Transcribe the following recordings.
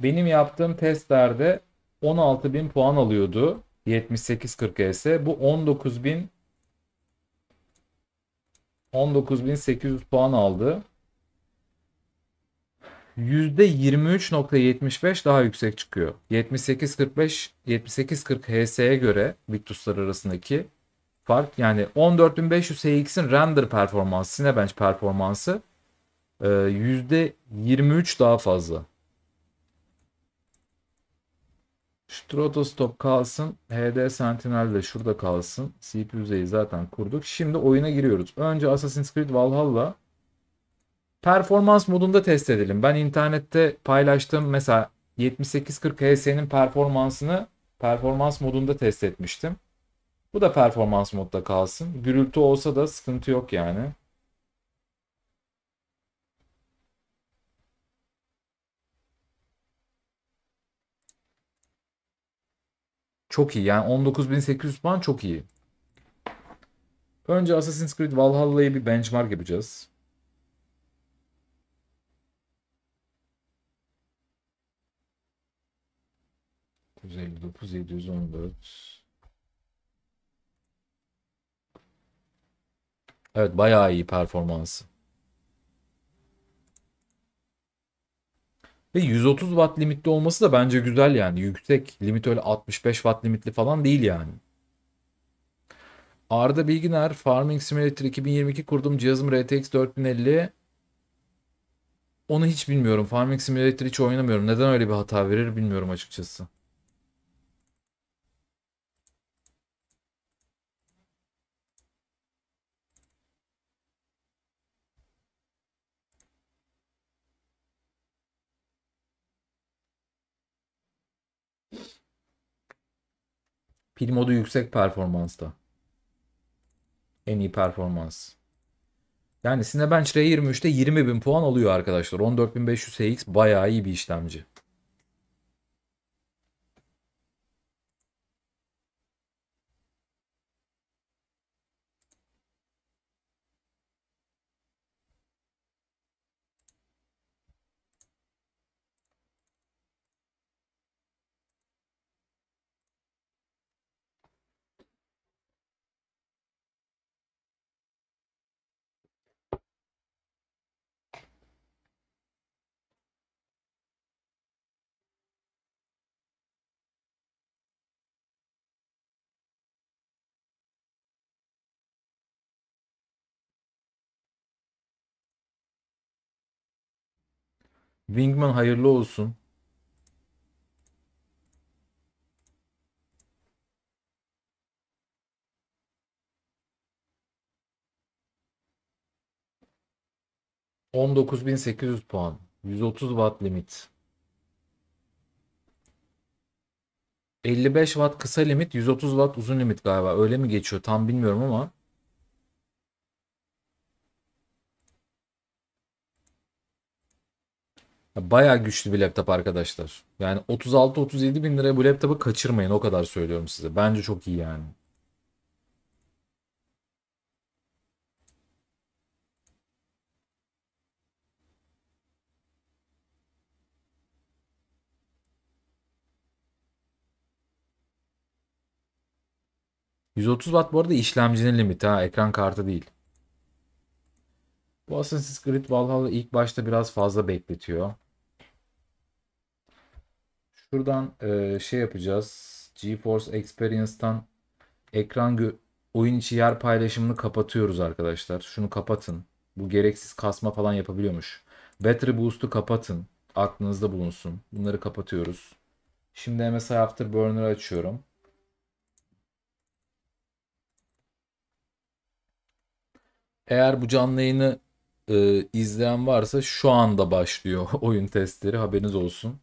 Benim yaptığım testlerde 16.000 puan alıyordu. 78.40 ES. Bu 19.000 19.800 puan aldı. %23.75 daha yüksek çıkıyor. 78.45 78.40 HS'ye göre Victus'lar arasındaki fark yani 14.500 HX'in render performansı, Cinebench performansı %23 e, daha fazla. Stratostop kalsın. HD Sentinel de şurada kalsın. CPU zaten kurduk. Şimdi oyuna giriyoruz. Önce Assassin's Creed Valhalla performans modunda test edelim. Ben internette paylaştığım mesela 7840 HS'nin performansını performans modunda test etmiştim. Bu da performans modda kalsın. Gürültü olsa da sıkıntı yok yani. Çok iyi yani 19.800 puan çok iyi. Önce Assassin's Creed Valhalla'yı bir benchmark yapacağız. dokuz yedi yüz Evet bayağı iyi performansı. Ve 130 watt limitli olması da bence güzel yani. Yüksek limit öyle 65 watt limitli falan değil yani. Arda Bilginer Farming Simulator 2022 kurduğum cihazım RTX 4050. Onu hiç bilmiyorum. Farming Simulator hiç oynamıyorum. Neden öyle bir hata verir bilmiyorum açıkçası. Pil modu yüksek performansta. En iyi performans. Yani Cinebench R23'te 20.000 puan alıyor arkadaşlar. 14.500 HX bayağı iyi bir işlemci. Wingman hayırlı olsun. On dokuz bin sekiz yüz puan. Yüz otuz watt limit. 55 watt kısa limit, 130 watt uzun limit galiba. Öyle mi geçiyor tam bilmiyorum ama Baya güçlü bir laptop arkadaşlar. Yani 36-37 bin liraya bu laptopu kaçırmayın o kadar söylüyorum size. Bence çok iyi yani. %30 watt bu arada işlemcinin limiti ha ekran kartı değil. Bu Assassin's Creed Valhalla ilk başta biraz fazla bekletiyor. Şuradan e, şey yapacağız. GeForce Experience'tan ekran oyun içi yer paylaşımını kapatıyoruz arkadaşlar. Şunu kapatın. Bu gereksiz kasma falan yapabiliyormuş. Battery Boost'u kapatın. Aklınızda bulunsun. Bunları kapatıyoruz. Şimdi MSI Afterburner'ı açıyorum. Eğer bu canlı yayını e, izleyen varsa şu anda başlıyor oyun testleri haberiniz olsun.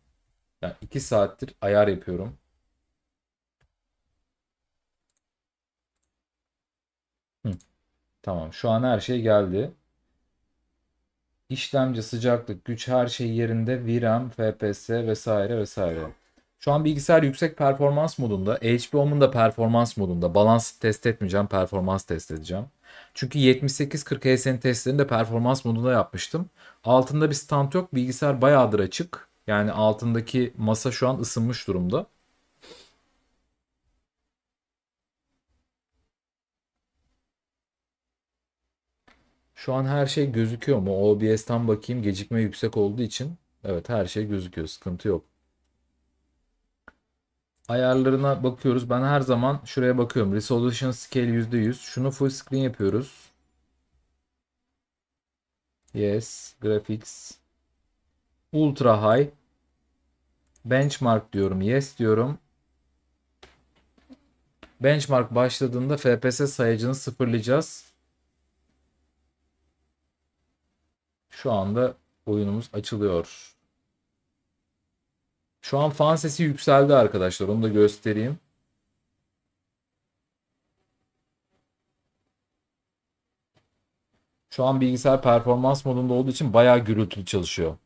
Yani 2 saattir ayar yapıyorum. Hı. Tamam şu an her şey geldi. İşlemci, sıcaklık, güç her şey yerinde. VRAM, FPS vesaire vesaire. Şu an bilgisayar yüksek performans modunda. HPO'mun da performans modunda. Balans test etmeyeceğim. Performans test edeceğim. Çünkü 7840 HS'nin testlerini de performans modunda yapmıştım. Altında bir stand yok. Bilgisayar bayağıdır açık. Yani altındaki masa şu an ısınmış durumda. Şu an her şey gözüküyor mu? OBS'tan bakayım gecikme yüksek olduğu için. Evet her şey gözüküyor. Sıkıntı yok. Ayarlarına bakıyoruz. Ben her zaman şuraya bakıyorum. Resolution scale %100. Şunu full screen yapıyoruz. Yes. Graphics. Ultra high. Benchmark diyorum. Yes diyorum. Benchmark başladığında FPS sayacını sıfırlayacağız. Şu anda oyunumuz açılıyor. Şu an fan sesi yükseldi arkadaşlar. Onu da göstereyim. Şu an bilgisayar performans modunda olduğu için bayağı gürültülü çalışıyor.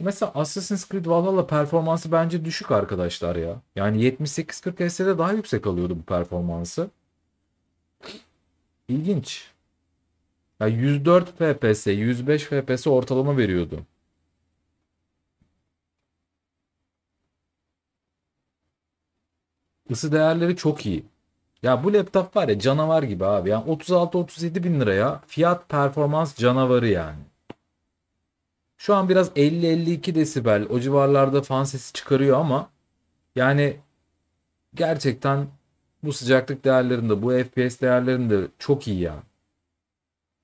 Mesela Assassin's Creed Valhalla performansı bence düşük arkadaşlar ya. Yani 78-40 SS'de daha yüksek alıyordu bu performansı. İlginç. Yani 104 FPS, 105 FPS ortalama veriyordu. Isı değerleri çok iyi. Ya bu laptop var ya canavar gibi abi. Yani 36-37 bin liraya fiyat performans canavarı yani. Şu an biraz 50-52 desibel o civarlarda fan sesi çıkarıyor ama yani gerçekten bu sıcaklık değerlerinde, bu FPS değerlerinde çok iyi ya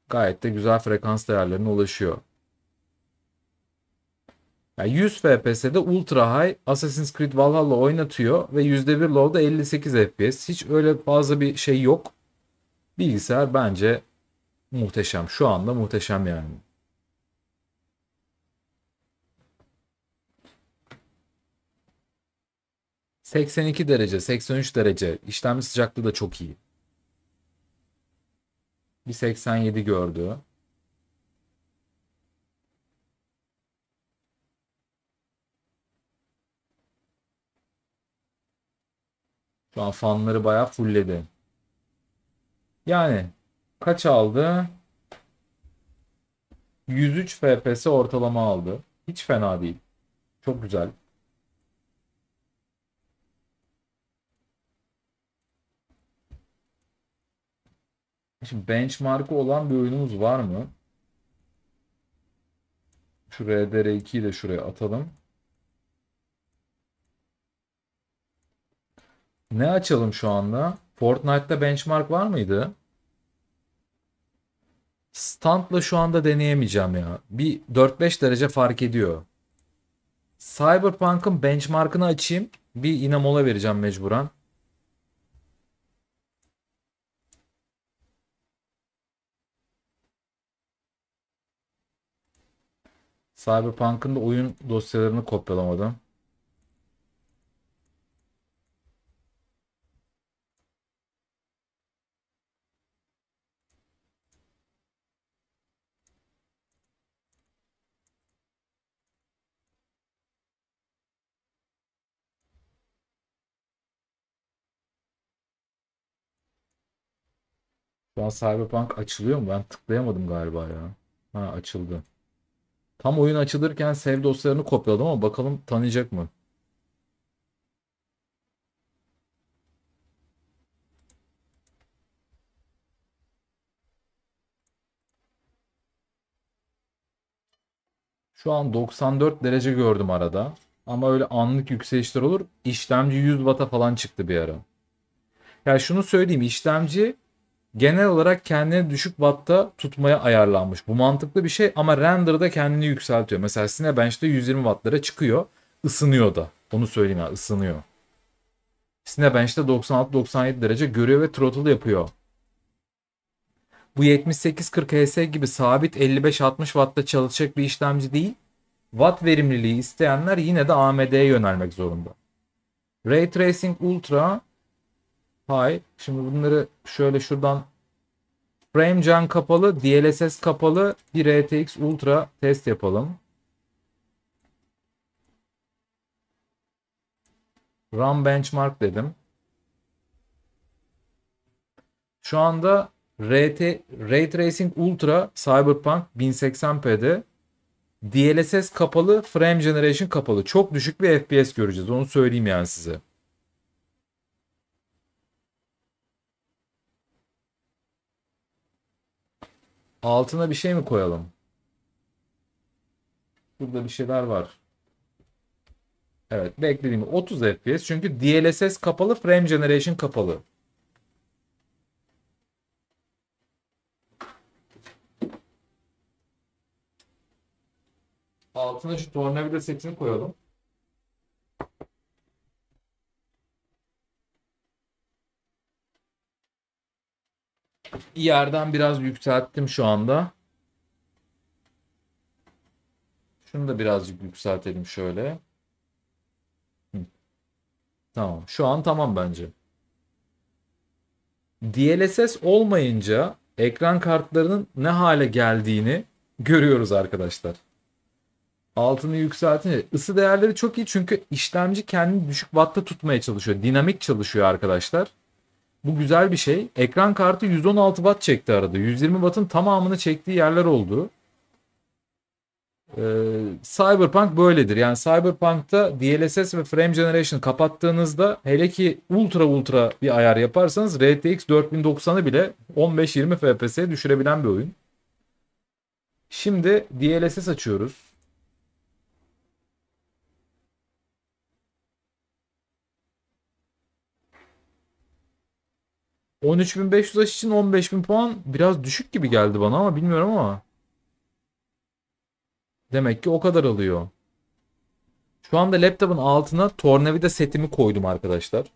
Gayet de güzel frekans değerlerine ulaşıyor. Yani 100 FPS'de Ultra High Assassin's Creed Valhalla oynatıyor ve %1 low'da 58 FPS. Hiç öyle fazla bir şey yok. Bilgisayar bence muhteşem. Şu anda muhteşem yani. 82 derece, 83 derece. İşlemci sıcaklığı da çok iyi. Bir 87 gördü. Şu an fanları bayağı fullledi. Yani kaç aldı? 103 FPS ortalama aldı. Hiç fena değil. Çok güzel. Şimdi benchmark'ı olan bir oyunumuz var mı? Şu RDR2'yi de şuraya atalım. Ne açalım şu anda? Fortnite'da benchmark var mıydı? Standla şu anda deneyemeyeceğim ya. Bir 4-5 derece fark ediyor. Cyberpunk'ın benchmark'ını açayım. Bir yine mola vereceğim mecburen. Cyberpunk'ın da oyun dosyalarını kopyalamadım. Şu an Cyberpunk açılıyor mu? Ben tıklayamadım galiba ya. Ha açıldı. Tam oyun açılırken save dosyalarını kopyaladım ama bakalım tanıyacak mı? Şu an 94 derece gördüm arada. Ama öyle anlık yükselişler olur. İşlemci 100 Watt'a falan çıktı bir ara. Ya yani şunu söyleyeyim işlemci genel olarak kendini düşük watt'ta tutmaya ayarlanmış. Bu mantıklı bir şey ama render'da kendini yükseltiyor. Mesela Cinebench'te 120 watt'lara çıkıyor. Isınıyor da. Onu söyleyeyim ya ısınıyor. Cinebench'te 96-97 derece görüyor ve throttle yapıyor. Bu 78-40 HS gibi sabit 55-60 watt'ta çalışacak bir işlemci değil. Watt verimliliği isteyenler yine de AMD'ye yönelmek zorunda. Ray Tracing Ultra Hay. Şimdi bunları şöyle şuradan Frame Gen kapalı, DLSS kapalı bir RTX Ultra test yapalım. RAM benchmark dedim. Şu anda RT, Ray Tracing Ultra Cyberpunk 1080p'de DLSS kapalı, frame generation kapalı. Çok düşük bir FPS göreceğiz. Onu söyleyeyim yani size. Altına bir şey mi koyalım? Burada bir şeyler var. Evet beklediğim 30 FPS çünkü DLSS kapalı frame generation kapalı. Altına şu tornavida setini koyalım. yerden biraz yükselttim şu anda. Şunu da birazcık yükseltelim şöyle. Tamam. Şu an tamam bence. DLSS olmayınca ekran kartlarının ne hale geldiğini görüyoruz arkadaşlar. Altını yükseltince ısı değerleri çok iyi çünkü işlemci kendini düşük wattta tutmaya çalışıyor. Dinamik çalışıyor arkadaşlar. Bu güzel bir şey. Ekran kartı 116 watt çekti arada. 120 watt'ın tamamını çektiği yerler oldu. Ee, Cyberpunk böyledir. Yani Cyberpunk'ta DLSS ve Frame Generation kapattığınızda hele ki ultra ultra bir ayar yaparsanız RTX 4090'ı bile 15-20 FPS'ye düşürebilen bir oyun. Şimdi DLSS açıyoruz. 13.500 aş için 15.000 puan biraz düşük gibi geldi bana ama bilmiyorum ama. Demek ki o kadar alıyor. Şu anda laptopun altına tornavida setimi koydum arkadaşlar.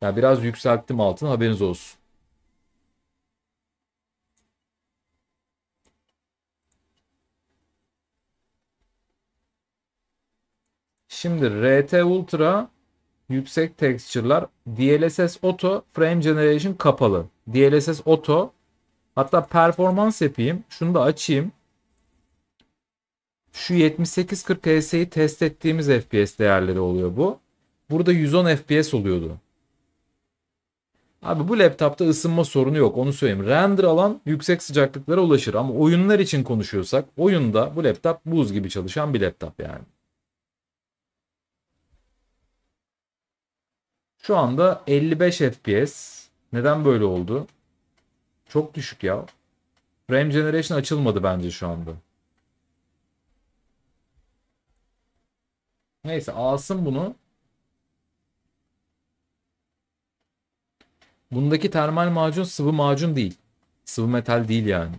Ya biraz yükselttim altını haberiniz olsun. Şimdi RT Ultra yüksek texture'lar DLSS Auto Frame Generation kapalı. DLSS Auto hatta performans yapayım. Şunu da açayım. Şu 7840 HS'yi test ettiğimiz FPS değerleri oluyor bu. Burada 110 FPS oluyordu. Abi bu laptopta ısınma sorunu yok onu söyleyeyim. Render alan yüksek sıcaklıklara ulaşır ama oyunlar için konuşuyorsak oyunda bu laptop buz gibi çalışan bir laptop yani. Şu anda 55 FPS. Neden böyle oldu? Çok düşük ya. Frame generation açılmadı bence şu anda. Neyse alsın bunu. Bundaki termal macun sıvı macun değil. Sıvı metal değil yani.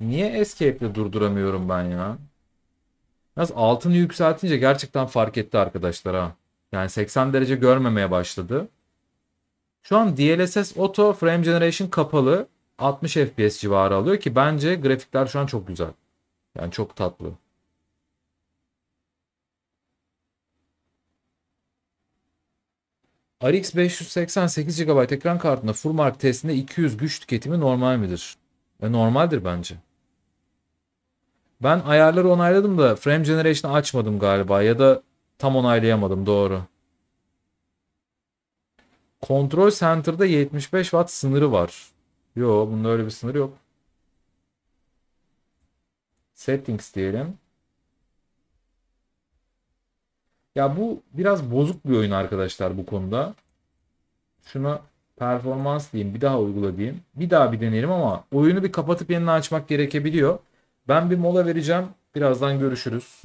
Niye escape'le durduramıyorum ben ya? Biraz altını yükseltince gerçekten fark etti arkadaşlar ha. Yani 80 derece görmemeye başladı. Şu an DLSS Auto Frame Generation kapalı 60 FPS civarı alıyor ki bence grafikler şu an çok güzel. Yani çok tatlı. RX 588 GB ekran kartında full mark testinde 200 güç tüketimi normal midir? E normaldir bence. Ben ayarları onayladım da frame generation açmadım galiba ya da tam onaylayamadım doğru. Kontrol center'da 75 watt sınırı var. Yo bunda öyle bir sınır yok. Settings diyelim. Ya bu biraz bozuk bir oyun arkadaşlar bu konuda. Şuna performans diyeyim bir daha uygula diyeyim. Bir daha bir deneyelim ama oyunu bir kapatıp yeniden açmak gerekebiliyor. Ben bir mola vereceğim. Birazdan görüşürüz.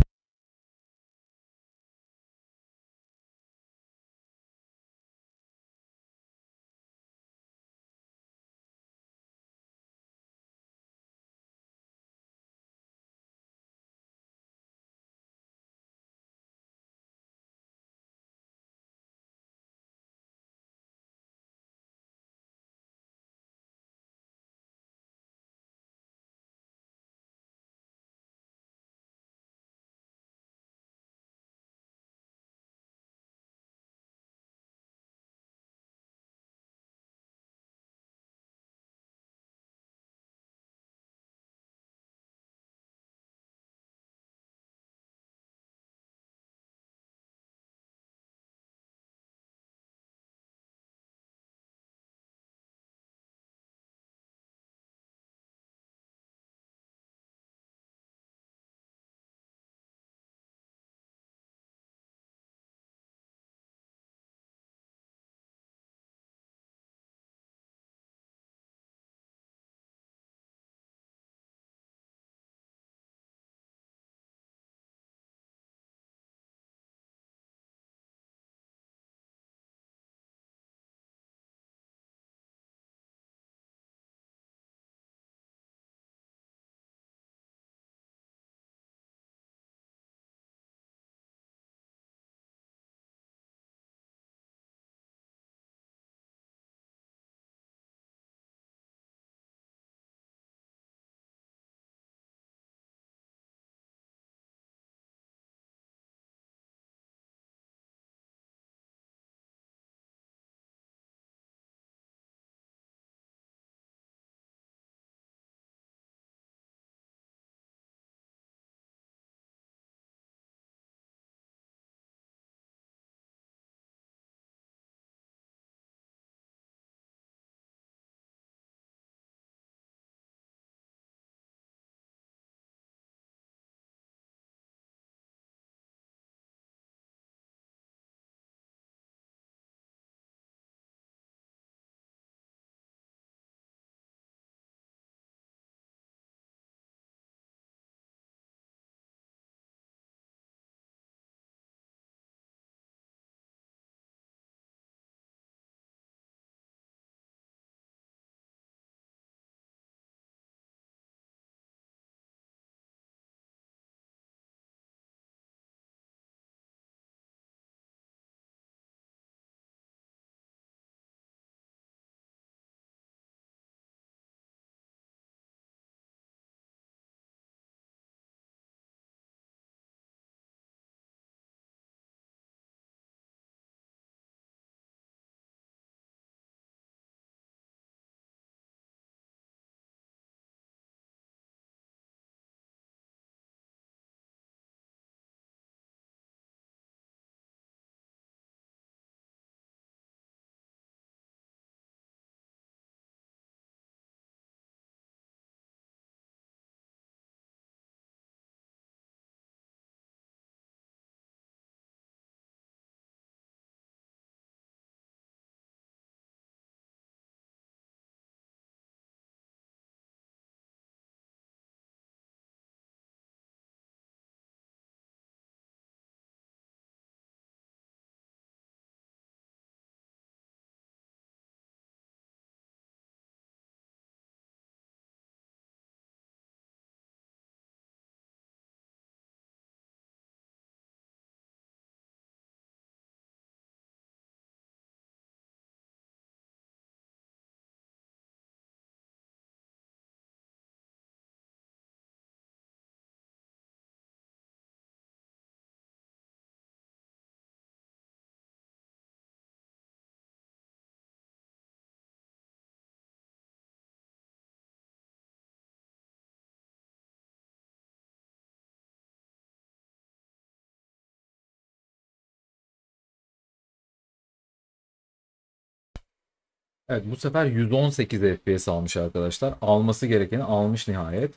Evet bu sefer 118 FPS almış arkadaşlar. Alması gerekeni almış nihayet.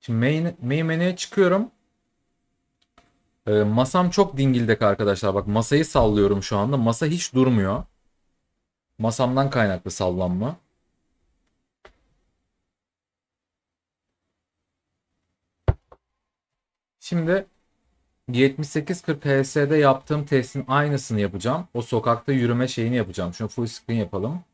Şimdi main, main menüye çıkıyorum. E, masam çok dingildek arkadaşlar. Bak masayı sallıyorum şu anda. Masa hiç durmuyor. Masamdan kaynaklı sallanma. Şimdi 7840 HS'de yaptığım testin aynısını yapacağım. O sokakta yürüme şeyini yapacağım. Şunu full screen yapalım.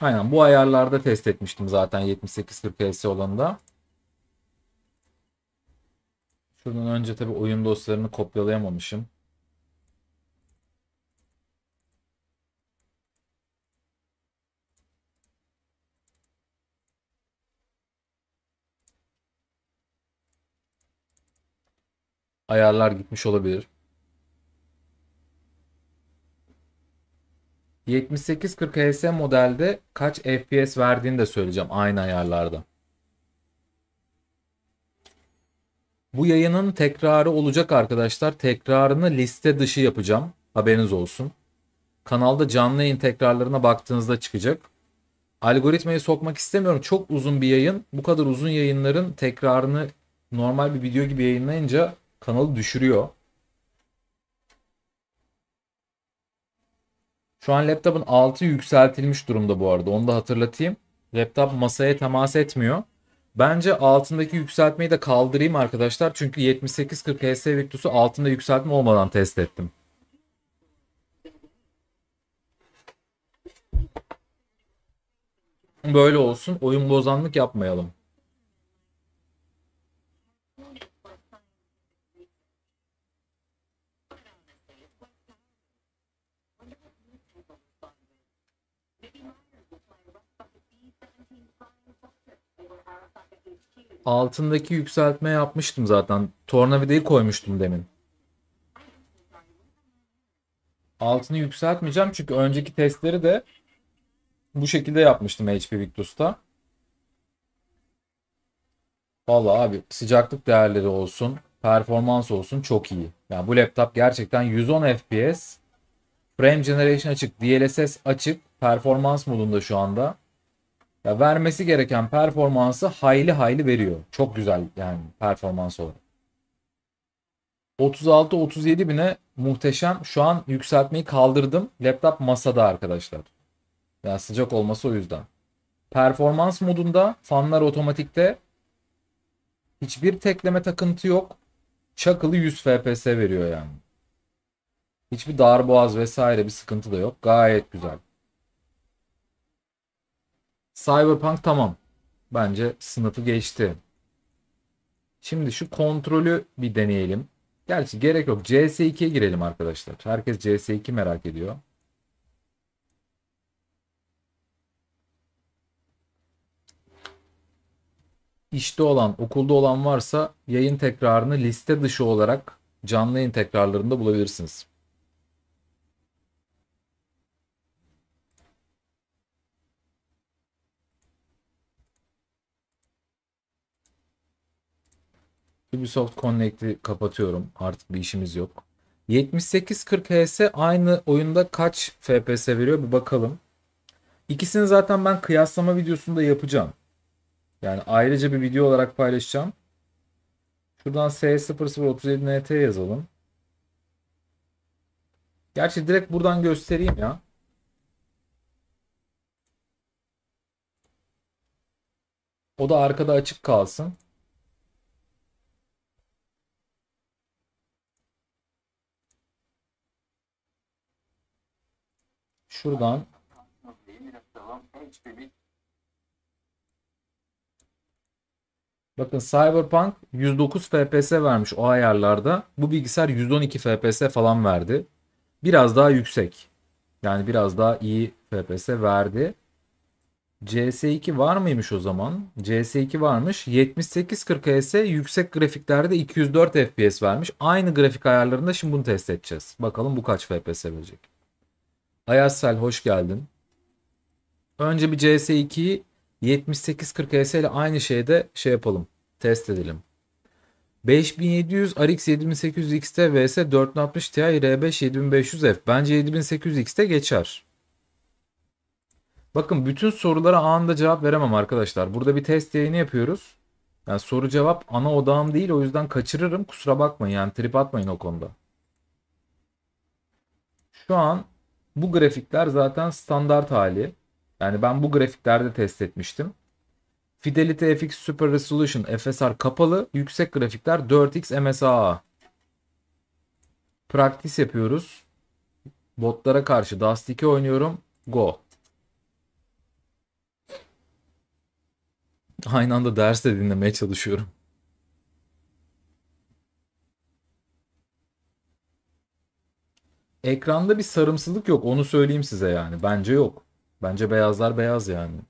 Aynen bu ayarlarda test etmiştim zaten 7840 HS olanında. Şuradan önce tabi oyun dosyalarını kopyalayamamışım. ayarlar gitmiş olabilir. 7840 HS modelde kaç FPS verdiğini de söyleyeceğim aynı ayarlarda. Bu yayının tekrarı olacak arkadaşlar. Tekrarını liste dışı yapacağım. Haberiniz olsun. Kanalda canlı yayın tekrarlarına baktığınızda çıkacak. Algoritmayı sokmak istemiyorum. Çok uzun bir yayın. Bu kadar uzun yayınların tekrarını normal bir video gibi yayınlayınca kanalı düşürüyor. Şu an laptopun altı yükseltilmiş durumda bu arada. Onu da hatırlatayım. Laptop masaya temas etmiyor. Bence altındaki yükseltmeyi de kaldırayım arkadaşlar. Çünkü 7840 HS Victus'u altında yükseltme olmadan test ettim. Böyle olsun. Oyun bozanlık yapmayalım. altındaki yükseltme yapmıştım zaten. Tornavideyi koymuştum demin. Altını yükseltmeyeceğim çünkü önceki testleri de bu şekilde yapmıştım HP Victus'ta. Valla abi sıcaklık değerleri olsun, performans olsun çok iyi. Yani bu laptop gerçekten 110 FPS, frame generation açık, DLSS açık, performans modunda şu anda. Ya vermesi gereken performansı hayli hayli veriyor. Çok güzel yani performans olarak. 36-37 bine muhteşem. Şu an yükseltmeyi kaldırdım. Laptop masada arkadaşlar. Ya sıcak olması o yüzden. Performans modunda fanlar otomatikte. Hiçbir tekleme takıntı yok. Çakılı 100 FPS veriyor yani. Hiçbir dar boğaz vesaire bir sıkıntı da yok. Gayet güzel. Cyberpunk tamam. Bence sınıfı geçti. Şimdi şu kontrolü bir deneyelim. Gerçi gerek yok. CS2'ye girelim arkadaşlar. Herkes CS2 merak ediyor. işte olan, okulda olan varsa yayın tekrarını liste dışı olarak canlı yayın tekrarlarında bulabilirsiniz. Ubisoft Connect'i kapatıyorum. Artık bir işimiz yok. 78 7840 HS aynı oyunda kaç FPS veriyor bir bakalım. İkisini zaten ben kıyaslama videosunda yapacağım. Yani ayrıca bir video olarak paylaşacağım. Şuradan S0037NT yazalım. Gerçi direkt buradan göstereyim ya. O da arkada açık kalsın. şuradan Bakın Cyberpunk 109 FPS vermiş o ayarlarda. Bu bilgisayar 112 FPS falan verdi. Biraz daha yüksek. Yani biraz daha iyi FPS verdi. CS2 var mıymış o zaman? CS2 varmış. 7840S yüksek grafiklerde 204 FPS vermiş. Aynı grafik ayarlarında şimdi bunu test edeceğiz. Bakalım bu kaç FPS verecek. Ayasel hoş geldin. Önce bir CS2'yi 7840 HS ile aynı şeyde şey yapalım. Test edelim. 5700 RX 7800 XT vs 460 Ti R5 7500F. Bence 7800 XT geçer. Bakın bütün sorulara anında cevap veremem arkadaşlar. Burada bir test yayını yapıyoruz. Yani soru cevap ana odağım değil o yüzden kaçırırım. Kusura bakmayın yani trip atmayın o konuda. Şu an bu grafikler zaten standart hali. Yani ben bu grafiklerde test etmiştim. Fidelity FX Super Resolution FSR kapalı. Yüksek grafikler 4x MSAA. Praktis yapıyoruz. Botlara karşı Dust 2 oynuyorum. Go. Aynı anda ders de dinlemeye çalışıyorum. ekranda bir sarımsılık yok. Onu söyleyeyim size yani. Bence yok. Bence beyazlar beyaz yani.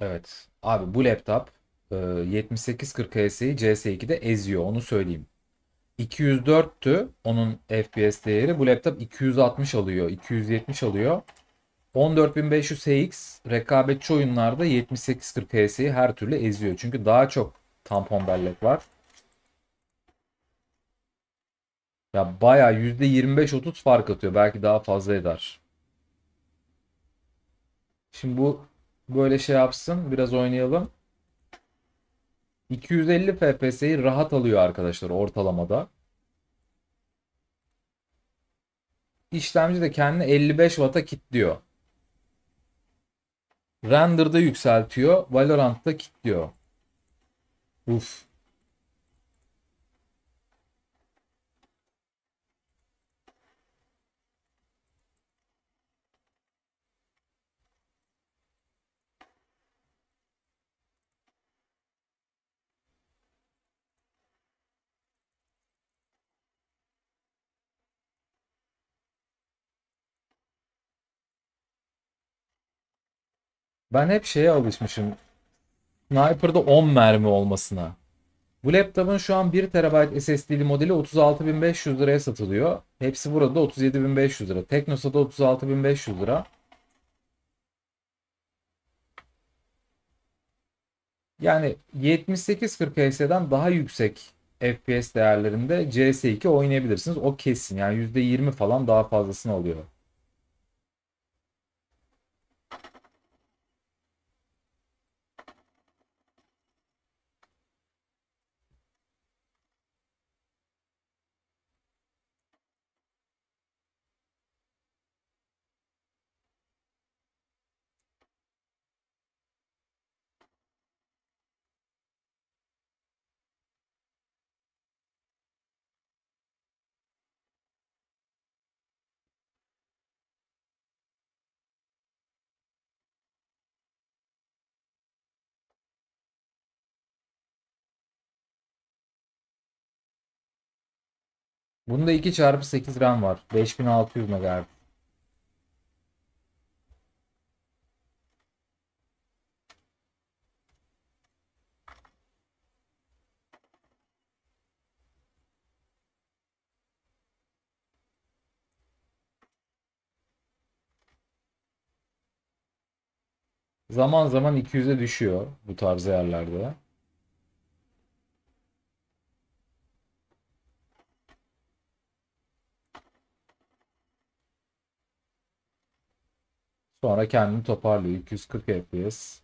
Evet. Abi bu laptop 7840 HS'yi CS2'de eziyor onu söyleyeyim. 204'tü onun FPS değeri. Bu laptop 260 alıyor, 270 alıyor. 14500 CX rekabetçi oyunlarda 7840 PS'yi her türlü eziyor. Çünkü daha çok tampon bellek var. Ya bayağı %25-30 fark atıyor. Belki daha fazla eder. Şimdi bu böyle şey yapsın. Biraz oynayalım. 250 FPS'yi rahat alıyor arkadaşlar ortalamada. İşlemci de kendini 55 Watt'a kilitliyor. Render'da yükseltiyor. Valorant'ta kilitliyor. Uf. Ben hep şeye alışmışım. Sniper'da 10 mermi olmasına. Bu laptopun şu an 1 TB SSD'li modeli 36.500 liraya satılıyor. Hepsi burada 37.500 lira. Teknosa'da 36.500 lira. Yani 70-40 HS'den daha yüksek FPS değerlerinde CS2 oynayabilirsiniz. O kesin. Yani %20 falan daha fazlasını alıyor. Bunda 2 çarpı 8 RAM var. 5600 MHz. Zaman zaman 200'e düşüyor bu tarz yerlerde. Sonra kendini toparlıyor. 240 FPS.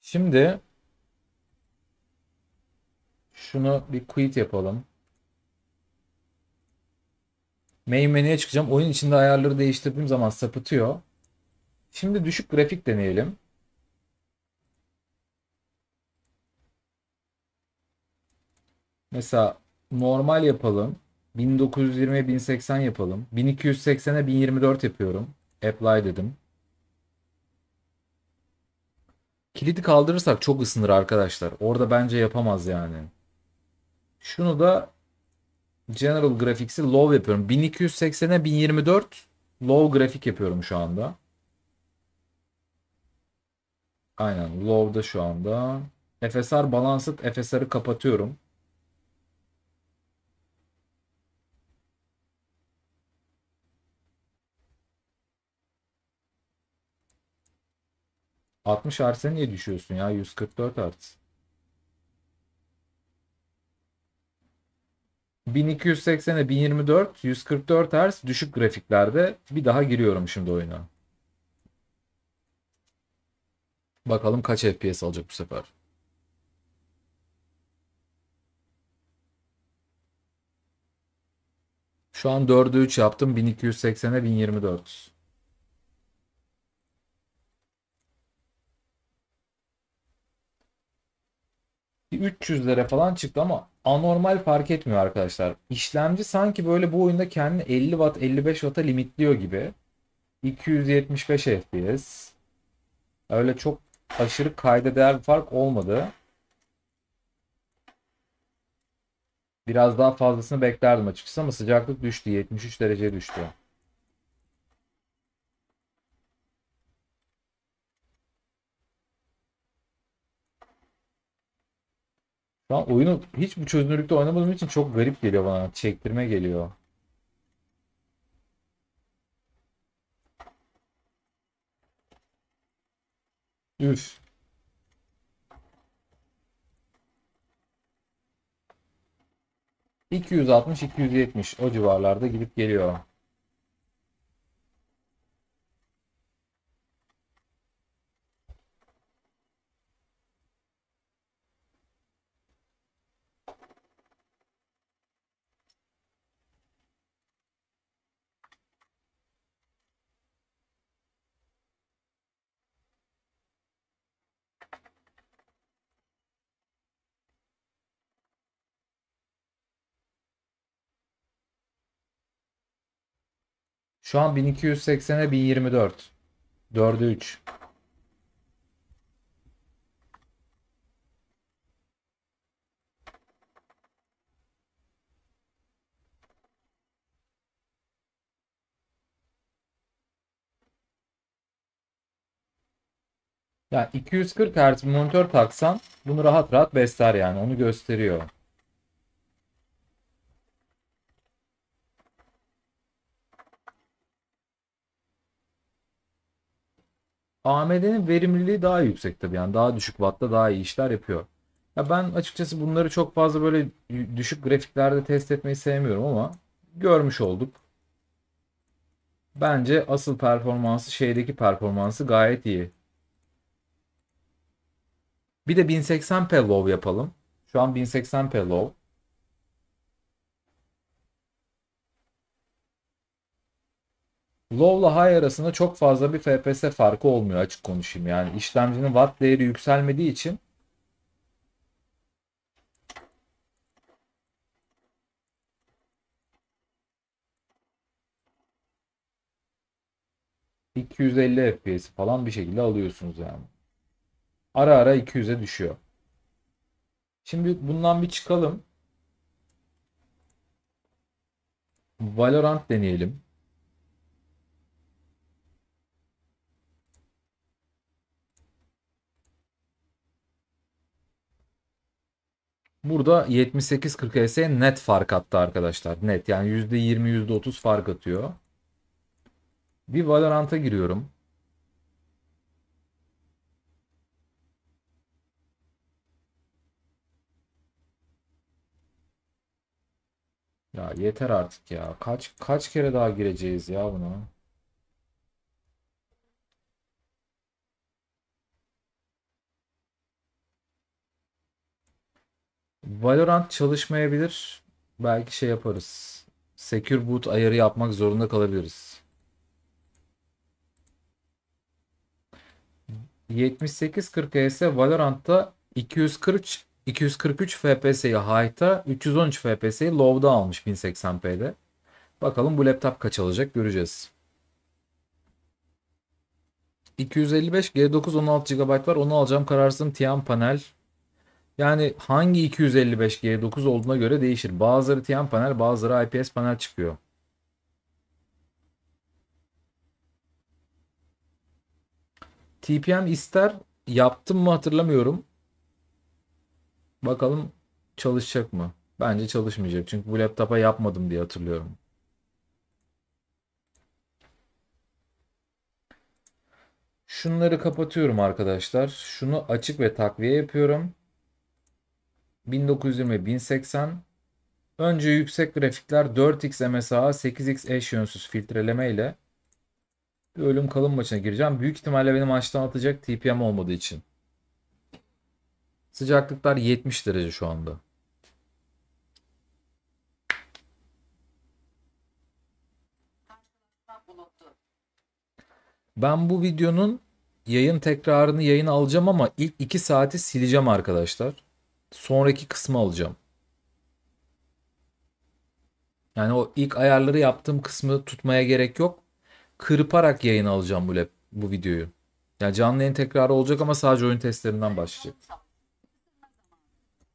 Şimdi şunu bir quit yapalım. Main menüye çıkacağım. Oyun içinde ayarları değiştirdiğim zaman sapıtıyor. Şimdi düşük grafik deneyelim. Mesela normal yapalım. 1920'ye 1080 yapalım. 1280'e 1024 yapıyorum. Apply dedim. Kilidi kaldırırsak çok ısınır arkadaşlar. Orada bence yapamaz yani. Şunu da General Graphics'i low yapıyorum. 1280'e 1024 low grafik yapıyorum şu anda. Aynen low'da şu anda. FSR balanced FSR'ı kapatıyorum. Altmış arsa niye düşüyorsun ya? 144 arts. 1280'e 1024, 144 Hz düşük grafiklerde bir daha giriyorum şimdi oyuna. Bakalım kaç FPS alacak bu sefer. Şu an 4'ü 3 yaptım. 1280'e 1024. Bir 300'lere falan çıktı ama anormal fark etmiyor arkadaşlar. İşlemci sanki böyle bu oyunda kendini 50 watt 55 watt'a limitliyor gibi. 275 FPS. Öyle çok aşırı kayda değer bir fark olmadı. Biraz daha fazlasını beklerdim açıkçası ama sıcaklık düştü. 73 derece düştü. Şu an oyunu hiç bu çözünürlükte oynamadığım için çok garip geliyor bana. Çektirme geliyor. Üf. ...260-270 o civarlarda gidip geliyor. Şu an 1280'e 1024. 4'e 3. Yani 240 Hz monitör taksan bunu rahat rahat besler yani onu gösteriyor. AMD'nin verimliliği daha yüksek tabii yani daha düşük wattta daha iyi işler yapıyor. Ya ben açıkçası bunları çok fazla böyle düşük grafiklerde test etmeyi sevmiyorum ama görmüş olduk. Bence asıl performansı şeydeki performansı gayet iyi. Bir de 1080p low yapalım. Şu an 1080p low. Low'la high arasında çok fazla bir FPS farkı olmuyor açık konuşayım. Yani işlemcinin watt değeri yükselmediği için ...250 FPS falan bir şekilde alıyorsunuz yani. Ara ara 200'e düşüyor. Şimdi bundan bir çıkalım. Valorant deneyelim. Burada 78-40 HS'ye net fark attı arkadaşlar. Net yani %20 %30 fark atıyor. Bir Valorant'a giriyorum. Ya yeter artık ya. Kaç kaç kere daha gireceğiz ya buna? Valorant çalışmayabilir. Belki şey yaparız. Secure boot ayarı yapmak zorunda kalabiliriz. 78-40 ES Valorant'ta 240 243 FPS'yi high'ta, 313 FPS'yi low'da almış 1080p'de. Bakalım bu laptop kaç alacak göreceğiz. 255 G9 16 GB var. Onu alacağım. Kararsızım Tian panel. Yani hangi 255G9 olduğuna göre değişir. Bazıları TM panel bazıları IPS panel çıkıyor. TPM ister yaptım mı hatırlamıyorum. Bakalım çalışacak mı? Bence çalışmayacak. Çünkü bu laptopa yapmadım diye hatırlıyorum. Şunları kapatıyorum arkadaşlar. Şunu açık ve takviye yapıyorum. 1920 1080 Önce yüksek grafikler 4x MSA 8x eş yönsüz filtreleme ile bir ölüm kalım maçına gireceğim. Büyük ihtimalle benim maçtan atacak TPM olmadığı için. Sıcaklıklar 70 derece şu anda. Ben bu videonun yayın tekrarını yayın alacağım ama ilk 2 saati sileceğim arkadaşlar sonraki kısmı alacağım. Yani o ilk ayarları yaptığım kısmı tutmaya gerek yok. Kırparak yayın alacağım bu, lab, bu videoyu. Yani canlı yayın tekrarı olacak ama sadece oyun testlerinden başlayacak.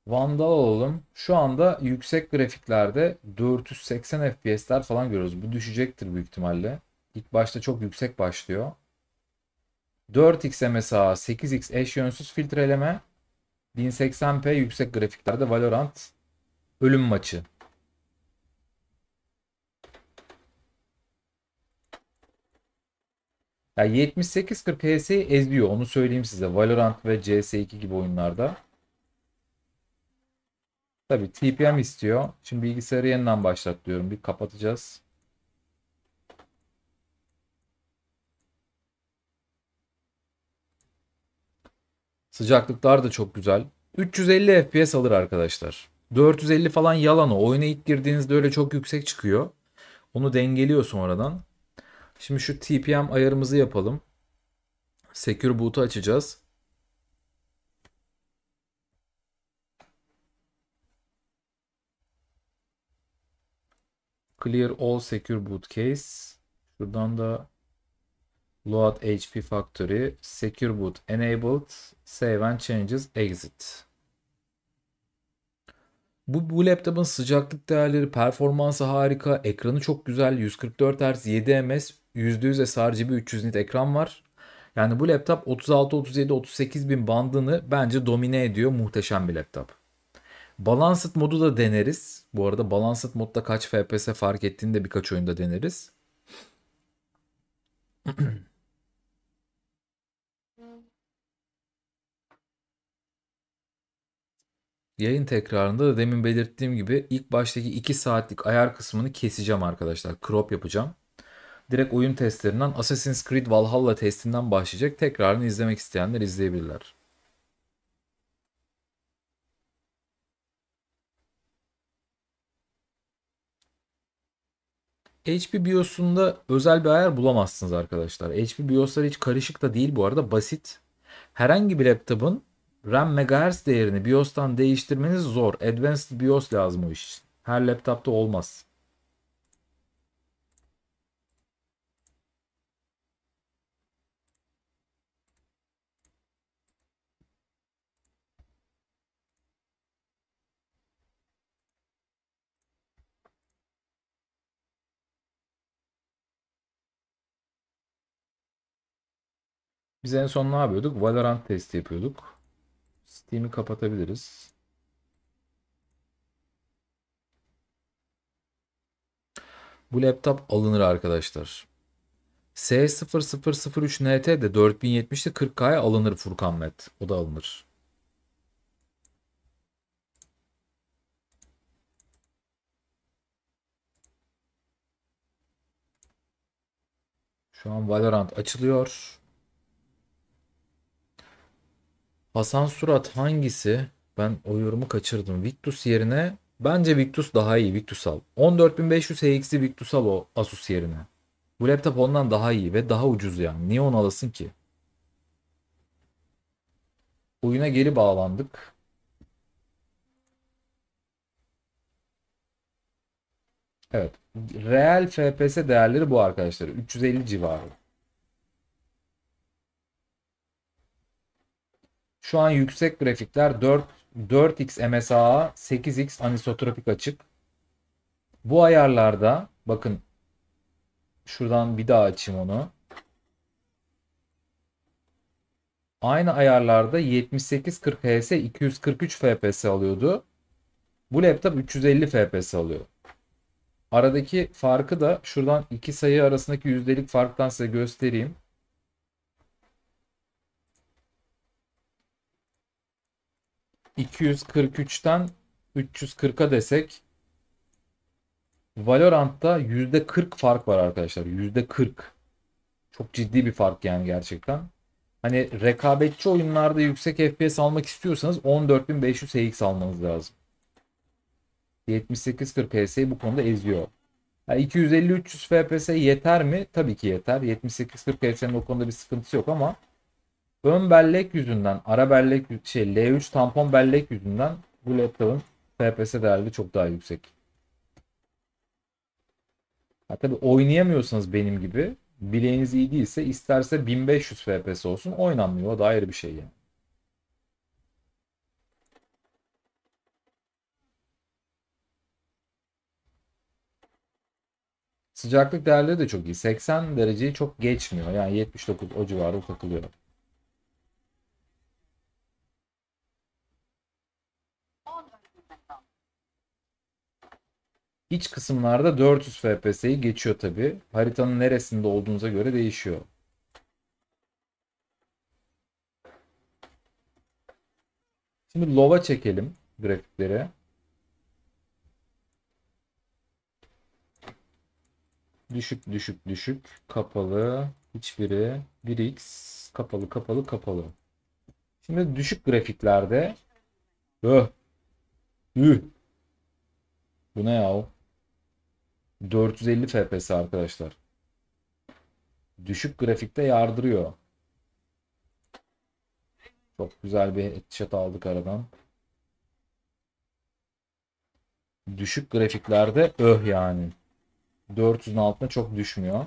Vandal alalım. Şu anda yüksek grafiklerde 480 FPS'ler falan görüyoruz. Bu düşecektir büyük ihtimalle. İlk başta çok yüksek başlıyor. 4x MSA, 8x eş yönsüz filtreleme 1080p yüksek grafiklerde Valorant ölüm maçı. Ya 7840 HS'yi ezliyor onu söyleyeyim size. Valorant ve CS2 gibi oyunlarda. Tabi TPM istiyor. Şimdi bilgisayarı yeniden başlat diyorum. Bir kapatacağız. Sıcaklıklar da çok güzel. 350 FPS alır arkadaşlar. 450 falan yalan o. Oyuna ilk girdiğinizde öyle çok yüksek çıkıyor. Onu dengeliyor sonradan. Şimdi şu TPM ayarımızı yapalım. Secure Boot'u açacağız. Clear all secure boot case. Şuradan da Load HP Factory, Secure Boot Enabled, Save and Changes Exit. Bu, bu laptopun sıcaklık değerleri, performansı harika, ekranı çok güzel, 144 Hz, 7 ms, %100 sRGB 300 nit ekran var. Yani bu laptop 36, 37, 38 bin bandını bence domine ediyor. Muhteşem bir laptop. Balanced modu da deneriz. Bu arada Balanced modda kaç FPS fark ettiğini de birkaç oyunda deneriz. yayın tekrarında da demin belirttiğim gibi ilk baştaki 2 saatlik ayar kısmını keseceğim arkadaşlar. Crop yapacağım. Direkt oyun testlerinden Assassin's Creed Valhalla testinden başlayacak. Tekrarını izlemek isteyenler izleyebilirler. HP BIOS'unda özel bir ayar bulamazsınız arkadaşlar. HP BIOS'lar hiç karışık da değil bu arada basit. Herhangi bir laptop'un RAM megahertz değerini BIOS'tan değiştirmeniz zor. Advanced BIOS lazım o iş. Her laptopta olmaz. Biz en son ne yapıyorduk? Valorant testi yapıyorduk. Steam'i kapatabiliriz. Bu laptop alınır arkadaşlar. S0003NT de 4070'de 40K'ya alınır Furkan Met. O da alınır. Şu an Valorant açılıyor. Hasan Surat hangisi? Ben o yorumu kaçırdım. Victus yerine bence Victus daha iyi. Victus al. 14500 HX'i Victus al o Asus yerine. Bu laptop ondan daha iyi ve daha ucuz yani. Niye onu alasın ki? Oyuna geri bağlandık. Evet. Real FPS değerleri bu arkadaşlar. 350 civarı. Şu an yüksek grafikler 4, 4x MSAA, 8x anisotropik açık. Bu ayarlarda bakın şuradan bir daha açayım onu. Aynı ayarlarda 7840 HS 243 FPS alıyordu. Bu laptop 350 FPS alıyor. Aradaki farkı da şuradan iki sayı arasındaki yüzdelik farktan size göstereyim. 243'ten 340'a desek Valorant'ta %40 fark var arkadaşlar. %40. Çok ciddi bir fark yani gerçekten. Hani rekabetçi oyunlarda yüksek FPS almak istiyorsanız 14.500 HX almanız lazım. 7840 40 bu konuda eziyor. Yani 250-300 FPS yeter mi? Tabii ki yeter. 7840 40 HS'nin o konuda bir sıkıntısı yok ama ön bellek yüzünden, ara bellek şey L3 tampon bellek yüzünden bu laptopun FPS değerleri çok daha yüksek. Ha tabii oynayamıyorsanız benim gibi bileğiniz iyi değilse isterse 1500 FPS olsun oynanmıyor. O da ayrı bir şey yani. Sıcaklık değerleri de çok iyi. 80 dereceyi çok geçmiyor. Yani 79 o civarı takılıyor. İç kısımlarda 400 FPS'yi geçiyor tabi. Haritanın neresinde olduğunuza göre değişiyor. Şimdi lova çekelim grafiklere. Düşük düşük düşük kapalı hiçbiri 1x kapalı kapalı kapalı. Şimdi düşük grafiklerde öh, Üh. Bu ne ya? 450 FPS arkadaşlar. Düşük grafikte yardırıyor. Çok güzel bir headshot aldık aradan. Düşük grafiklerde öh yani. 400'ün altına çok düşmüyor.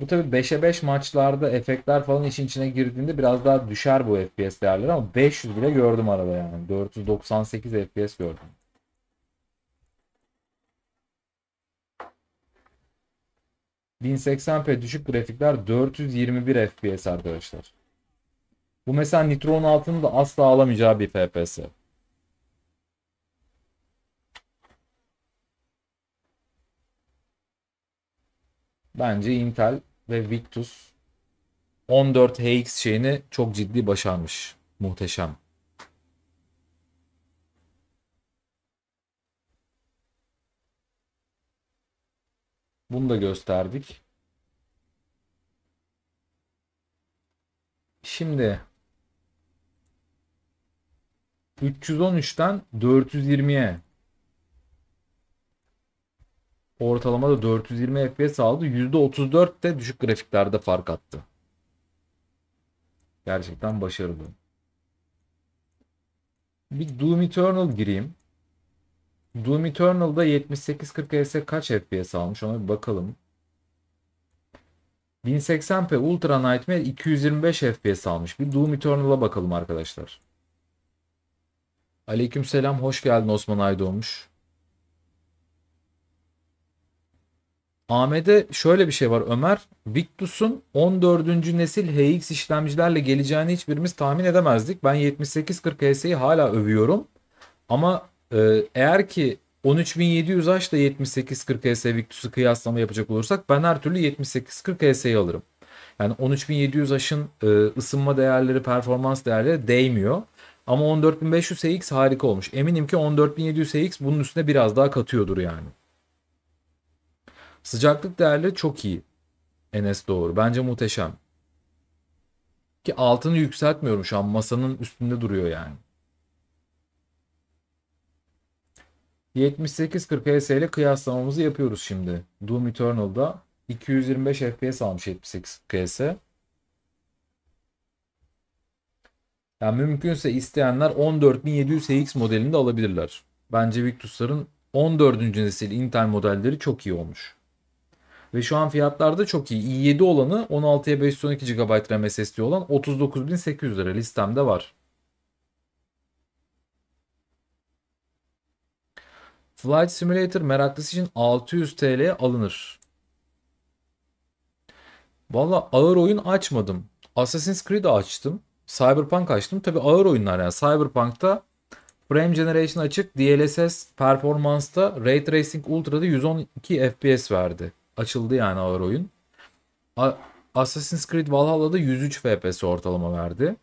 Bu tabi 5'e 5 maçlarda efektler falan işin içine girdiğinde biraz daha düşer bu FPS değerleri ama 500 bile gördüm arada yani. 498 FPS gördüm. ...1080p düşük grafikler 421 FPS arkadaşlar. Bu mesela Nitro altını da asla alamayacağı bir FPS. bence Intel ve Victus 14HX şeyini çok ciddi başarmış. Muhteşem. Bunu da gösterdik. Şimdi 313'ten 420'ye Ortalama da 420 FPS aldı. %34 de düşük grafiklerde fark attı. Gerçekten başarılı. Bir Doom Eternal gireyim. Doom Eternal'da 7840 s kaç FPS almış ona bir bakalım. 1080p Ultra Nightmare 225 FPS almış. Bir Doom Eternal'a bakalım arkadaşlar. Aleykümselam hoş geldin Osman Aydoğmuş. AMD şöyle bir şey var Ömer. Victus'un 14. nesil HX işlemcilerle geleceğini hiçbirimiz tahmin edemezdik. Ben 7840 HS'yi hala övüyorum. Ama e, eğer ki 13700H ile 7840 HS Victus'u kıyaslama yapacak olursak ben her türlü 7840 HS'yi alırım. Yani 13700H'ın e, ısınma değerleri, performans değerleri değmiyor. Ama 14500 HX harika olmuş. Eminim ki 14700 HX bunun üstüne biraz daha katıyordur yani. Sıcaklık değerleri çok iyi. Enes doğru. Bence muhteşem. Ki altını yükseltmiyorum şu an. Masanın üstünde duruyor yani. 78 40 ile kıyaslamamızı yapıyoruz şimdi. Doom Eternal'da 225 FPS almış 78 KS. Yani mümkünse isteyenler 14700 HX modelini de alabilirler. Bence Victus'ların 14. nesil Intel modelleri çok iyi olmuş. Ve şu an fiyatlar da çok iyi. i7 olanı 16'ya 512 GB RAM SSD olan 39.800 lira listemde var. Flight Simulator meraklısı için 600 TL'ye alınır. Valla ağır oyun açmadım. Assassin's Creed açtım. Cyberpunk açtım. Tabi ağır oyunlar yani. Cyberpunk'ta Frame Generation açık. DLSS performansta Ray Tracing Ultra'da 112 FPS verdi açıldı yani ağır oyun. Assassin's Creed Valhalla'da 103 FPS ortalama verdi.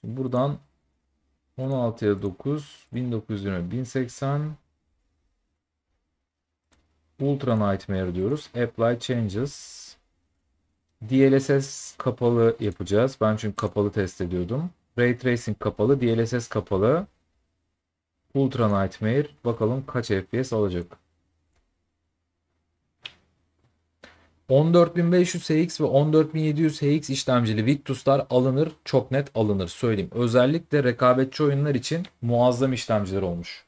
Şimdi buradan 16'ya 9, 1920, 1080 Ultra Nightmare diyoruz. Apply Changes. DLSS kapalı yapacağız. Ben çünkü kapalı test ediyordum. Ray Tracing kapalı, DLSS kapalı. Ultra Nightmare. Bakalım kaç FPS alacak. 14500 HX ve 14700 HX işlemcili Victus'lar alınır, çok net alınır söyleyeyim. Özellikle rekabetçi oyunlar için muazzam işlemciler olmuş.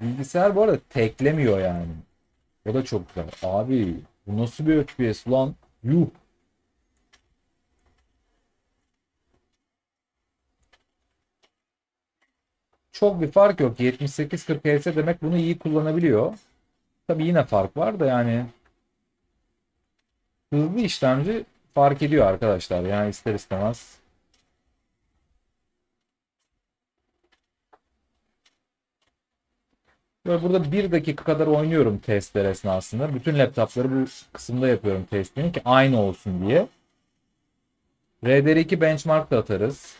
Bilgisayar bu arada teklemiyor yani. O da çok güzel. Abi bu nasıl bir FPS lan? Yuh. çok bir fark yok. 78-40 Hz demek bunu iyi kullanabiliyor. Tabi yine fark var da yani hızlı işlemci fark ediyor arkadaşlar. Yani ister istemez. Böyle burada bir dakika kadar oynuyorum testler esnasında. Bütün laptopları bu kısımda yapıyorum testini ki aynı olsun diye. RDR2 benchmark da atarız.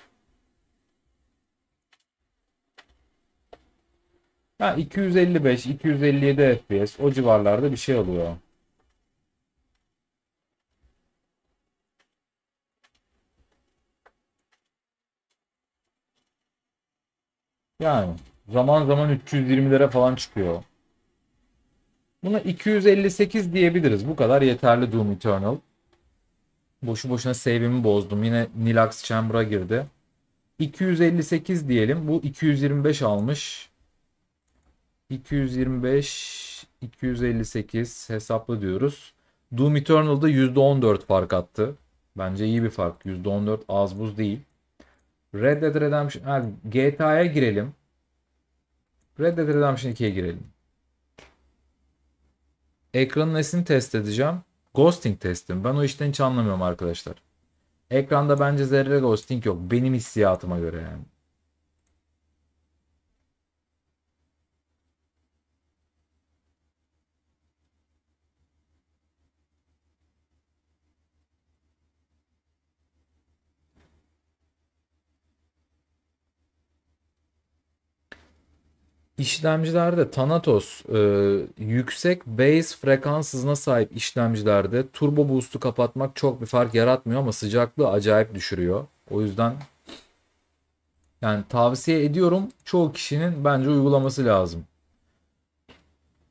Ha 255, 257 FPS o civarlarda bir şey oluyor. Yani zaman zaman 320'lere falan çıkıyor. Buna 258 diyebiliriz. Bu kadar yeterli Doom Eternal. Boşu boşuna save'imi bozdum. Yine Nilax Chamber'a girdi. 258 diyelim. Bu 225 almış. 225 258 hesaplı diyoruz. Doom Eternal'da %14 fark attı. Bence iyi bir fark. %14 az buz değil. Red Dead Redemption ha, GTA'ya girelim. Red Dead Redemption 2'ye girelim. Ekranın nesini test edeceğim? Ghosting testim. Ben o işten hiç anlamıyorum arkadaşlar. Ekranda bence zerre ghosting yok. Benim hissiyatıma göre yani. işlemcilerde Thanatos e, yüksek base frekans hızına sahip işlemcilerde turbo boost'u kapatmak çok bir fark yaratmıyor ama sıcaklığı acayip düşürüyor. O yüzden yani tavsiye ediyorum çoğu kişinin bence uygulaması lazım.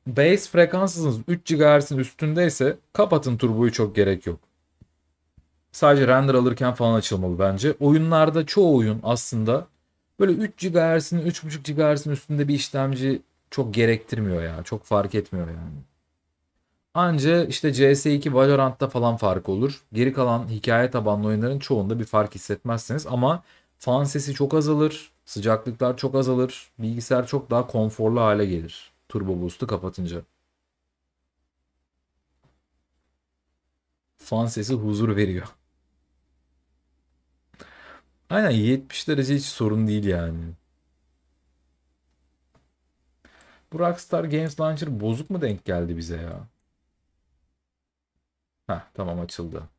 Base frekans hızınız 3 GHz'in üstündeyse kapatın turboyu çok gerek yok. Sadece render alırken falan açılmalı bence. Oyunlarda çoğu oyun aslında Böyle 3 GHz'in 3.5 GHz'in üstünde bir işlemci çok gerektirmiyor ya. Çok fark etmiyor yani. Anca işte CS2 Valorant'ta falan fark olur. Geri kalan hikaye tabanlı oyunların çoğunda bir fark hissetmezsiniz ama fan sesi çok azalır, sıcaklıklar çok azalır, bilgisayar çok daha konforlu hale gelir. Turbo Boost'u kapatınca. Fan sesi huzur veriyor. Aynen 70 derece hiç sorun değil yani. Bu Rockstar Games Launcher bozuk mu denk geldi bize ya? Ha tamam açıldı.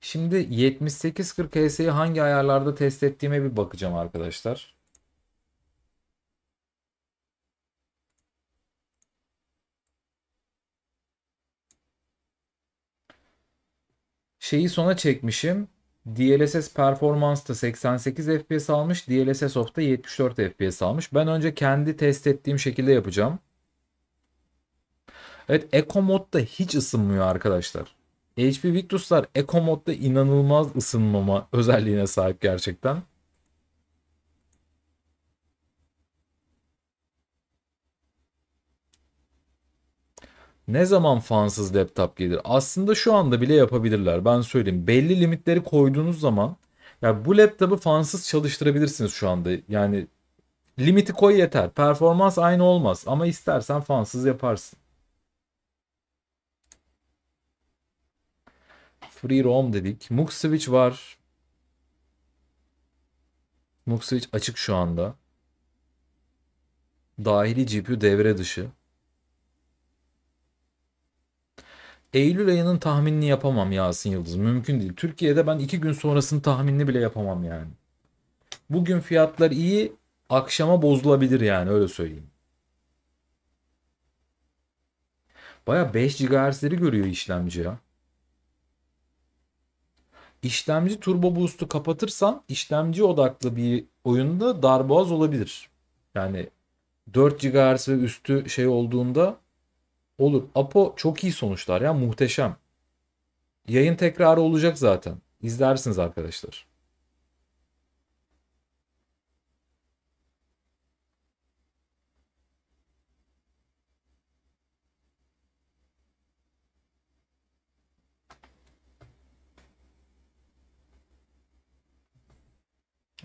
Şimdi 7840 HS'yi hangi ayarlarda test ettiğime bir bakacağım arkadaşlar. Şeyi sona çekmişim. DLSS performansta 88 FPS almış. DLSS softta 74 FPS almış. Ben önce kendi test ettiğim şekilde yapacağım. Evet Eco modda hiç ısınmıyor arkadaşlar. HP Victus'lar Eco modda inanılmaz ısınmama özelliğine sahip gerçekten. Ne zaman fansız laptop gelir? Aslında şu anda bile yapabilirler. Ben söyleyeyim. Belli limitleri koyduğunuz zaman ya bu laptopu fansız çalıştırabilirsiniz şu anda. Yani limiti koy yeter. Performans aynı olmaz ama istersen fansız yaparsın. Free rom dedik. Mux switch var. Mux switch açık şu anda. Dahili GPU devre dışı. Eylül ayının tahminini yapamam Yasin Yıldız. Mümkün değil. Türkiye'de ben iki gün sonrasının tahminini bile yapamam yani. Bugün fiyatlar iyi. Akşama bozulabilir yani öyle söyleyeyim. Baya 5 GHz'leri görüyor işlemci ya. İşlemci turbo boost'u kapatırsan işlemci odaklı bir oyunda darboğaz olabilir. Yani 4 GHz ve üstü şey olduğunda Olur. Apo çok iyi sonuçlar ya muhteşem. Yayın tekrarı olacak zaten. İzlersiniz arkadaşlar.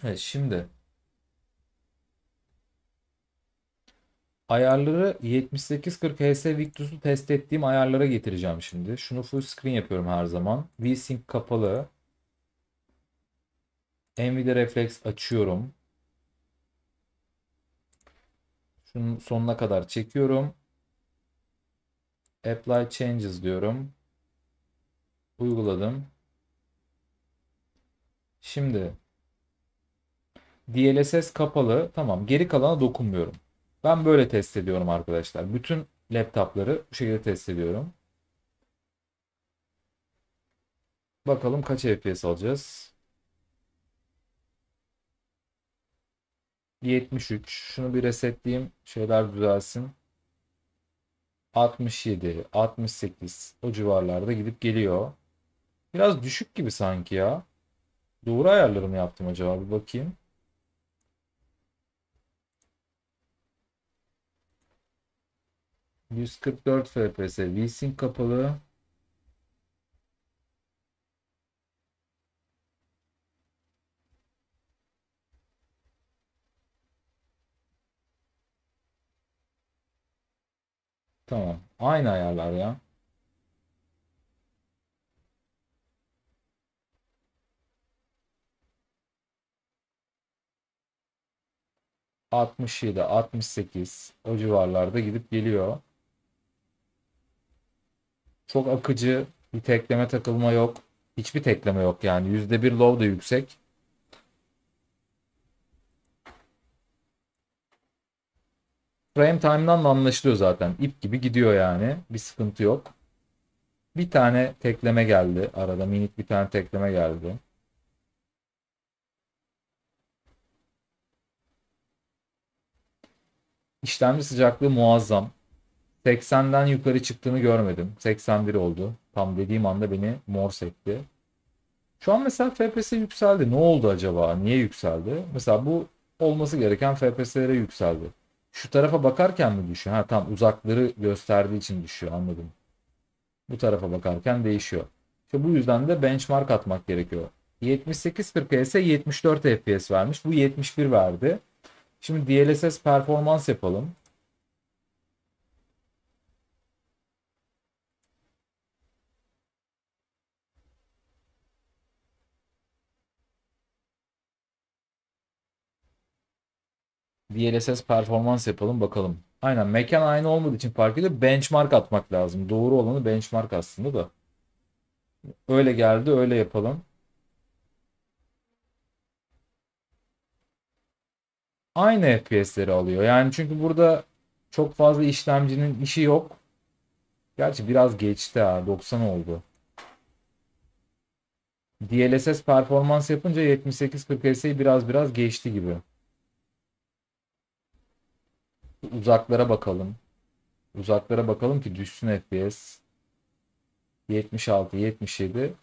Evet şimdi ayarları 7840 HS Victus'u test ettiğim ayarlara getireceğim şimdi. Şunu full screen yapıyorum her zaman. VSync kapalı. Nvidia Reflex açıyorum. Şunun sonuna kadar çekiyorum. Apply Changes diyorum. Uyguladım. Şimdi DLSS kapalı. Tamam geri kalana dokunmuyorum. Ben böyle test ediyorum arkadaşlar. Bütün laptopları bu şekilde test ediyorum. Bakalım kaç FPS alacağız. 73. Şunu bir resetleyeyim. Şeyler düzelsin. 67, 68 o civarlarda gidip geliyor. Biraz düşük gibi sanki ya. Doğru ayarları mı yaptım acaba bir bakayım. 144 FPS. VSync kapalı. Tamam. Aynı ayarlar ya. ...67, 68 o civarlarda gidip geliyor. Çok akıcı. Bir tekleme takılma yok. Hiçbir tekleme yok yani. %1 low da yüksek. Frame time'dan da anlaşılıyor zaten. İp gibi gidiyor yani. Bir sıkıntı yok. Bir tane tekleme geldi. Arada minik bir tane tekleme geldi. İşlemci sıcaklığı muazzam. 80'den yukarı çıktığını görmedim. 81 oldu. Tam dediğim anda beni mor etti. Şu an mesela FPS yükseldi. Ne oldu acaba? Niye yükseldi? Mesela bu olması gereken FPS'lere yükseldi. Şu tarafa bakarken mi düşüyor? Ha tam uzakları gösterdiği için düşüyor anladım. Bu tarafa bakarken değişiyor. İşte bu yüzden de benchmark atmak gerekiyor. 78 PS 74 FPS vermiş. Bu 71 verdi. Şimdi DLSS performans yapalım. DLSS performans yapalım bakalım. Aynen mekan aynı olmadığı için fark ediyor. Benchmark atmak lazım. Doğru olanı benchmark aslında da. Öyle geldi öyle yapalım. Aynı FPS'leri alıyor. Yani çünkü burada çok fazla işlemcinin işi yok. Gerçi biraz geçti ha 90 oldu. DLSS performans yapınca 78-40 biraz biraz geçti gibi uzaklara bakalım. Uzaklara bakalım ki düşsün FPS. 76, 77.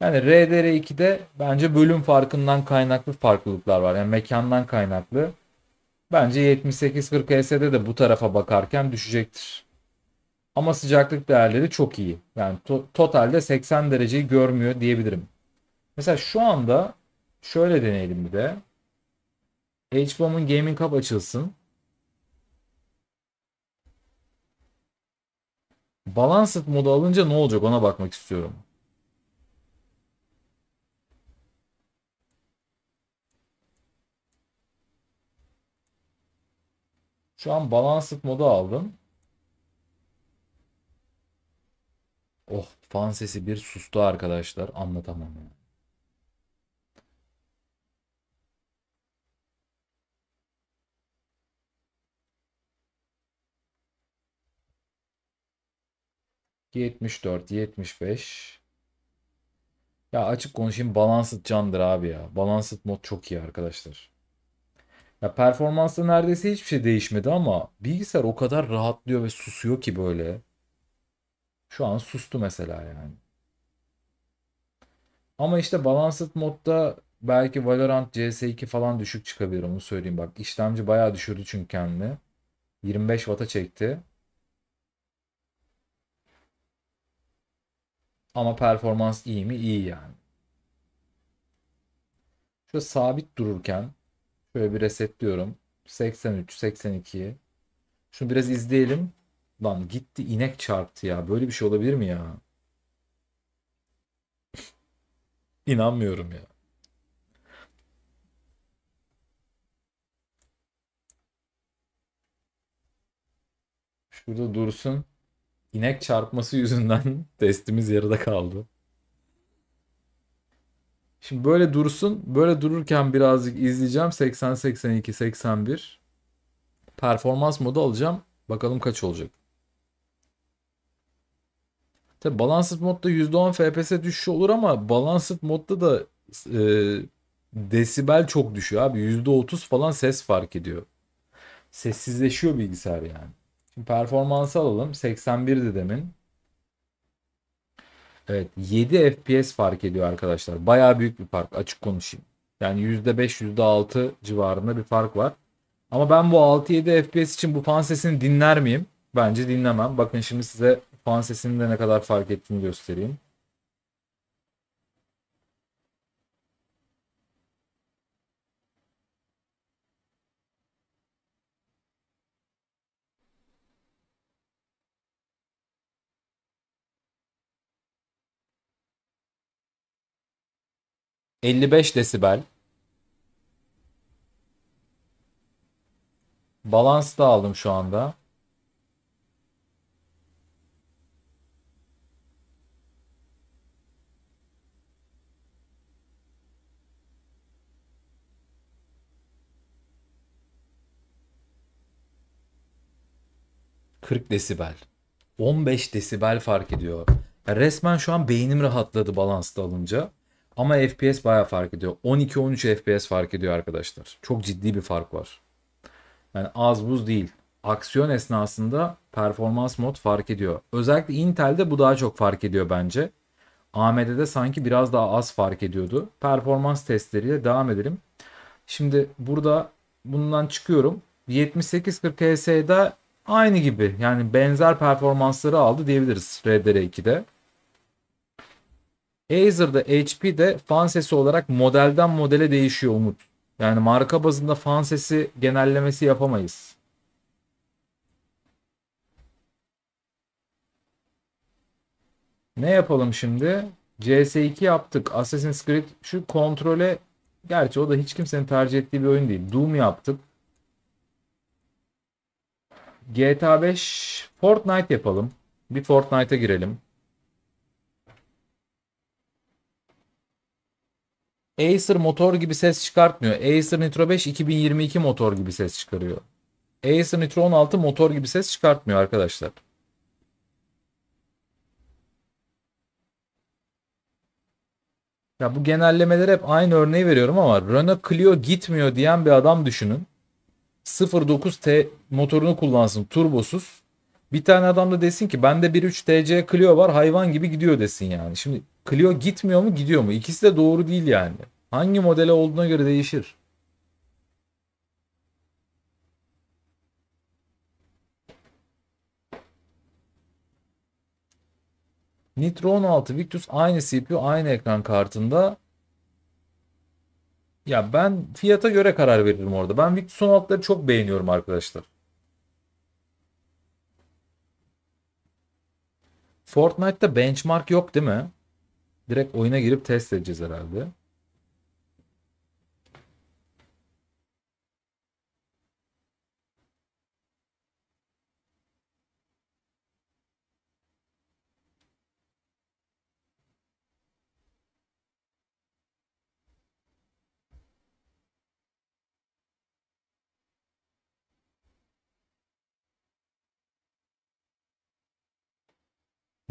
Yani RDR2'de bence bölüm farkından kaynaklı farklılıklar var. Yani mekandan kaynaklı. Bence 78-40 HS'de de bu tarafa bakarken düşecektir. Ama sıcaklık değerleri çok iyi. Yani to totalde 80 dereceyi görmüyor diyebilirim. Mesela şu anda şöyle deneyelim bir de. HBOM'un Gaming Cup açılsın. Balanced modu alınca ne olacak ona bakmak istiyorum. Şu an Balanced modu aldım. Oh fan sesi bir sustu arkadaşlar anlatamam ya. 74, 75. Ya açık konuşayım Balanced candır abi ya. Balanced mod çok iyi arkadaşlar. Ya performansta neredeyse hiçbir şey değişmedi ama bilgisayar o kadar rahatlıyor ve susuyor ki böyle. Şu an sustu mesela yani. Ama işte Balanced modda belki Valorant CS2 falan düşük çıkabilir onu söyleyeyim. Bak işlemci bayağı düşürdü çünkü kendini. 25 Watt'a çekti. Ama performans iyi mi? İyi yani. Şöyle sabit dururken şöyle bir resetliyorum. 83, 82. Şunu biraz izleyelim. Lan gitti inek çarptı ya. Böyle bir şey olabilir mi ya? İnanmıyorum ya. Şurada dursun inek çarpması yüzünden testimiz yarıda kaldı. Şimdi böyle dursun. Böyle dururken birazcık izleyeceğim. 80, 82, 81. Performans modu alacağım. Bakalım kaç olacak. Tabi Balanced modda %10 FPS düşüşü olur ama Balanced modda da e, desibel çok düşüyor abi. %30 falan ses fark ediyor. Sessizleşiyor bilgisayar yani. Şimdi performansı alalım. 81'di demin. Evet 7 FPS fark ediyor arkadaşlar. Baya büyük bir fark açık konuşayım. Yani %5 %6 civarında bir fark var. Ama ben bu 6-7 FPS için bu fan sesini dinler miyim? Bence dinlemem. Bakın şimdi size fan sesinin de ne kadar fark ettiğini göstereyim. 55 desibel. Balans da aldım şu anda. Kırk desibel. 15 desibel fark ediyor. Resmen şu an beynim rahatladı balansta alınca. Ama FPS baya fark ediyor. 12-13 FPS fark ediyor arkadaşlar. Çok ciddi bir fark var. Yani az buz değil. Aksiyon esnasında performans mod fark ediyor. Özellikle Intel'de bu daha çok fark ediyor bence. AMD'de sanki biraz daha az fark ediyordu. Performans testleriyle devam edelim. Şimdi burada bundan çıkıyorum. 7840 HS'de aynı gibi yani benzer performansları aldı diyebiliriz RDR2'de. Acer'da HP'de fan sesi olarak modelden modele değişiyor Umut. Yani marka bazında fan sesi genellemesi yapamayız. Ne yapalım şimdi? CS2 yaptık. Assassin's Creed şu kontrole gerçi o da hiç kimsenin tercih ettiği bir oyun değil. Doom yaptık. GTA 5 Fortnite yapalım. Bir Fortnite'a girelim. Acer motor gibi ses çıkartmıyor. Acer Nitro 5 2022 motor gibi ses çıkarıyor. Acer Nitro 16 motor gibi ses çıkartmıyor arkadaşlar. Ya bu genellemeler hep aynı örneği veriyorum ama Renault Clio gitmiyor diyen bir adam düşünün. 09T motorunu kullansın turbosuz. Bir tane adam da desin ki bende 1.3 TC Clio var hayvan gibi gidiyor desin yani. Şimdi Clio gitmiyor mu gidiyor mu? İkisi de doğru değil yani. Hangi modele olduğuna göre değişir. Nitro 16 Victus aynı CPU aynı ekran kartında. Ya ben fiyata göre karar veririm orada. Ben Victus 16'ları çok beğeniyorum arkadaşlar. Fortnite'ta benchmark yok değil mi? Direkt oyuna girip test edeceğiz herhalde.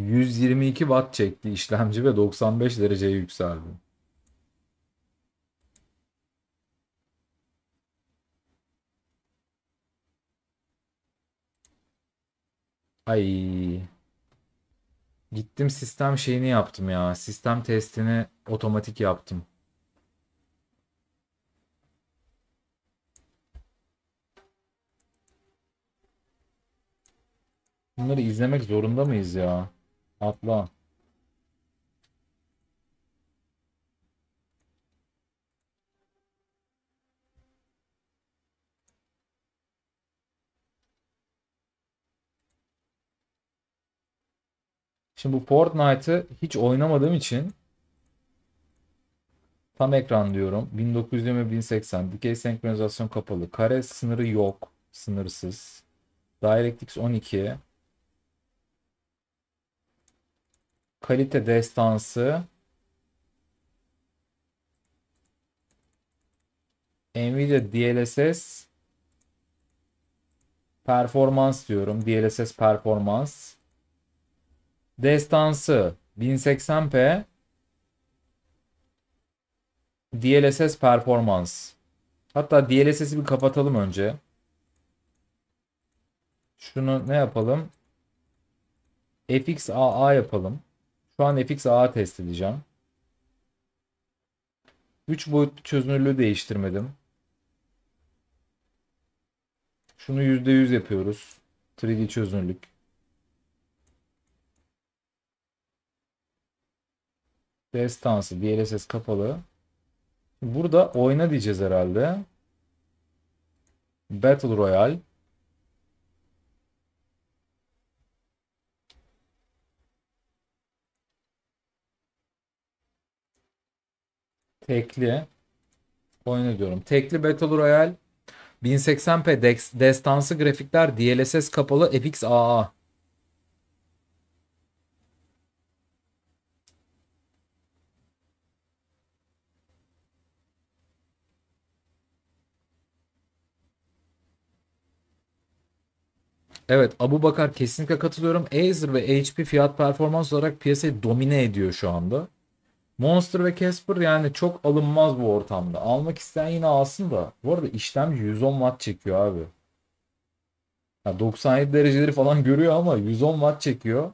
122 watt çekti işlemci ve 95 dereceye yükseldi. Ay. Gittim sistem şeyini yaptım ya. Sistem testini otomatik yaptım. Bunları izlemek zorunda mıyız ya? Atla. Şimdi bu Fortnite'ı hiç oynamadığım için tam ekran diyorum. 1920 1080 dikey senkronizasyon kapalı. Kare sınırı yok. Sınırsız. DirectX 12 kalite destansı Nvidia DLSS performans diyorum. DLSS performans. Destansı 1080p DLSS performans. Hatta DLSS'i bir kapatalım önce. Şunu ne yapalım? FXAA yapalım. Şu an FXA'ya test edeceğim. 3 boyutlu çözünürlüğü değiştirmedim. Şunu %100 yapıyoruz. 3D çözünürlük. Destansı DLSS kapalı. Burada oyna diyeceğiz herhalde. Battle Royale. Tekli. Oyun diyorum. Tekli Battle Royale. 1080p dex, destansı grafikler DLSS kapalı FX AA. Evet Abu Bakar kesinlikle katılıyorum. Acer ve HP fiyat performans olarak piyasayı domine ediyor şu anda. Monster ve Casper yani çok alınmaz bu ortamda. Almak isteyen yine alsın da. Bu arada işlemci 110 watt çekiyor abi. Yani 97 dereceleri falan görüyor ama 110 watt çekiyor.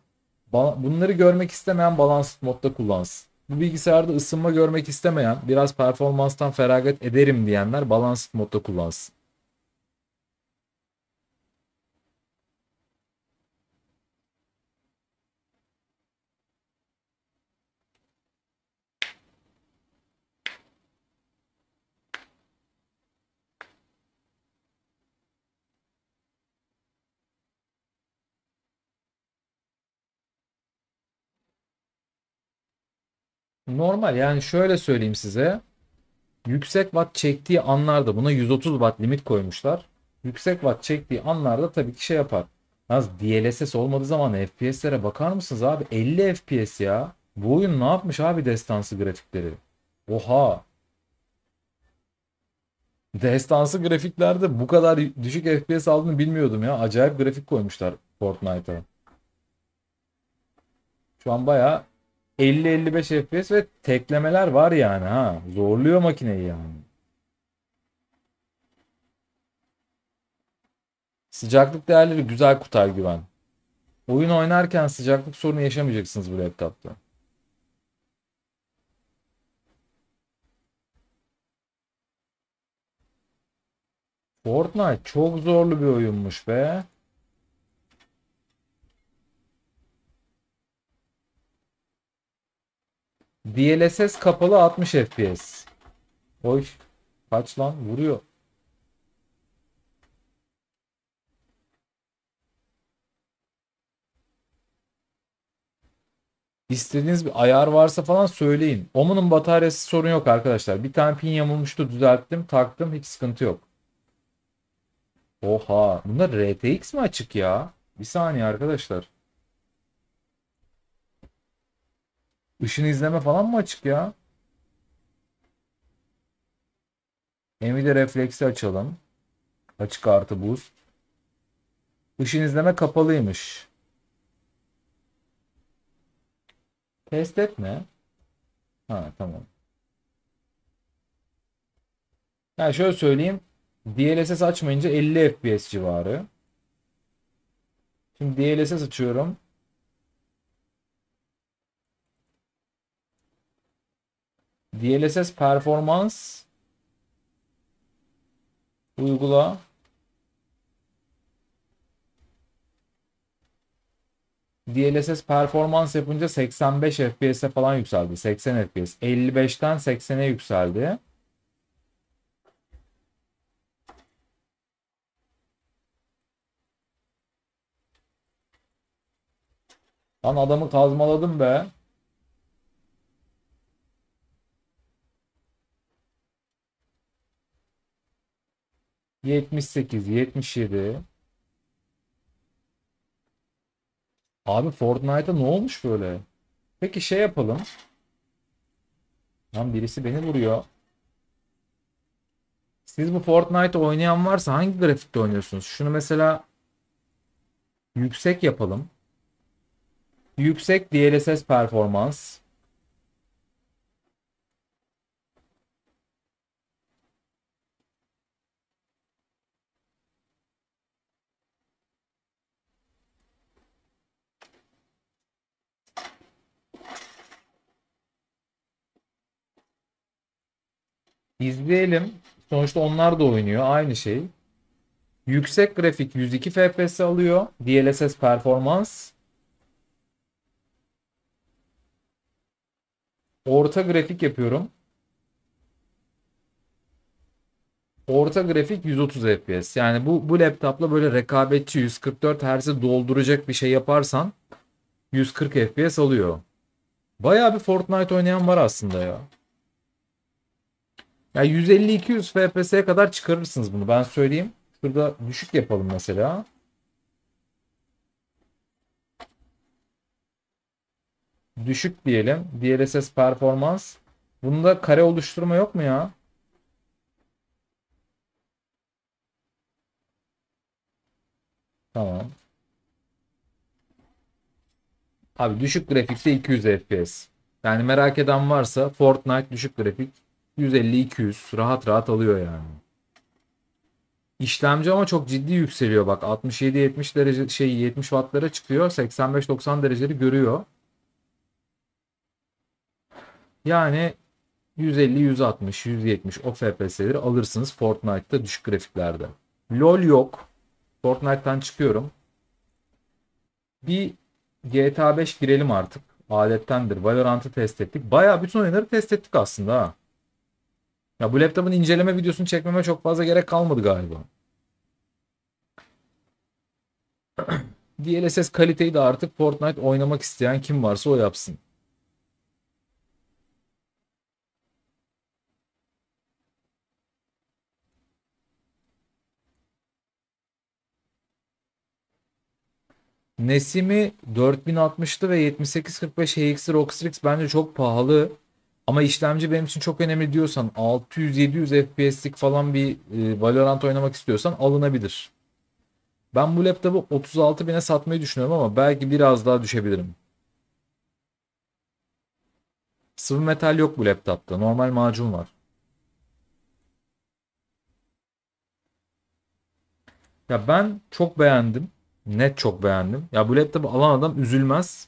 Bunları görmek istemeyen balansız modda kullansın. Bu bilgisayarda ısınma görmek istemeyen, biraz performanstan feragat ederim diyenler balansız modda kullansın. Normal yani şöyle söyleyeyim size. Yüksek watt çektiği anlarda buna 130 watt limit koymuşlar. Yüksek watt çektiği anlarda tabii ki şey yapar. Az DLSS olmadığı zaman FPS'lere bakar mısınız abi? 50 FPS ya. Bu oyun ne yapmış abi destansı grafikleri? Oha. Destansı grafiklerde bu kadar düşük FPS aldığını bilmiyordum ya. Acayip grafik koymuşlar Fortnite'a. Şu an baya 50-55 FPS ve teklemeler var yani ha. Zorluyor makineyi yani. Sıcaklık değerleri güzel Kutay Güven. Oyun oynarken sıcaklık sorunu yaşamayacaksınız bu laptopta. Fortnite çok zorlu bir oyunmuş be. DLSS kapalı 60 FPS. Oy. Kaç lan? Vuruyor. İstediğiniz bir ayar varsa falan söyleyin. Omun'un bataryası sorun yok arkadaşlar. Bir tane pin yamulmuştu düzelttim taktım hiç sıkıntı yok. Oha. Bunda RTX mi açık ya? Bir saniye arkadaşlar. Işını izleme falan mı açık ya? Emide refleksi açalım. Açık artı buz. Işın izleme kapalıymış. Test etme. Ha tamam. Yani şöyle söyleyeyim. DLSS açmayınca 50 FPS civarı. Şimdi DLSS açıyorum. DLSS performans uygula DLSS performans yapınca 85 FPS'e falan yükseldi. 80 FPS. 55'ten 80'e yükseldi. Lan adamı kazmaladım be. 78, 77. Abi Fortnite'a ne olmuş böyle? Peki şey yapalım. Lan birisi beni vuruyor. Siz bu Fortnite oynayan varsa hangi grafikte oynuyorsunuz? Şunu mesela yüksek yapalım. Yüksek DLSS performans. İzleyelim. Sonuçta onlar da oynuyor. Aynı şey. Yüksek grafik 102 FPS alıyor. DLSS performans. Orta grafik yapıyorum. Orta grafik 130 FPS. Yani bu bu laptopla böyle rekabetçi 144 Hz'i dolduracak bir şey yaparsan 140 FPS alıyor. Bayağı bir Fortnite oynayan var aslında ya. Ya yani 150-200 FPS'ye kadar çıkarırsınız bunu ben söyleyeyim. Şurada düşük yapalım mesela. Düşük diyelim. DLSS performans. Bunda kare oluşturma yok mu ya? Tamam. Abi düşük grafikte 200 FPS. Yani merak eden varsa Fortnite düşük grafik 150-200 rahat rahat alıyor yani. İşlemci ama çok ciddi yükseliyor bak. 67-70 derece şey 70 wattlara çıkıyor. 85-90 dereceleri görüyor. Yani 150, 160, 170 o FPS'leri alırsınız Fortnite'ta düşük grafiklerde. LoL yok. Fortnite'tan çıkıyorum. Bir GTA 5 girelim artık. Adettendir. Valorant'ı test ettik. Baya bütün oyunları test ettik aslında ha. Ya bu laptopun inceleme videosunu çekmeme çok fazla gerek kalmadı galiba. DLSS kaliteyi de artık Fortnite oynamak isteyen kim varsa o yapsın. Nesimi 4060'lı ve 7845 HX Rockstrix bence çok pahalı. Ama işlemci benim için çok önemli diyorsan 600-700 FPS'lik falan bir e, Valorant oynamak istiyorsan alınabilir. Ben bu laptopu 36 bine satmayı düşünüyorum ama belki biraz daha düşebilirim. Sıvı metal yok bu laptopta. Normal macun var. Ya ben çok beğendim. Net çok beğendim. Ya bu laptopu alan adam üzülmez.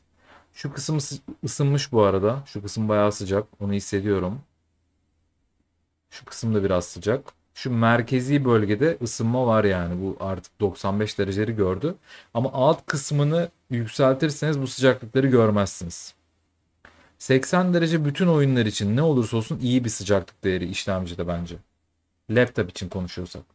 Şu kısım ısınmış bu arada. Şu kısım bayağı sıcak. Onu hissediyorum. Şu kısım da biraz sıcak. Şu merkezi bölgede ısınma var yani. Bu artık 95 dereceleri gördü. Ama alt kısmını yükseltirseniz bu sıcaklıkları görmezsiniz. 80 derece bütün oyunlar için ne olursa olsun iyi bir sıcaklık değeri işlemcide bence. Laptop için konuşuyorsak.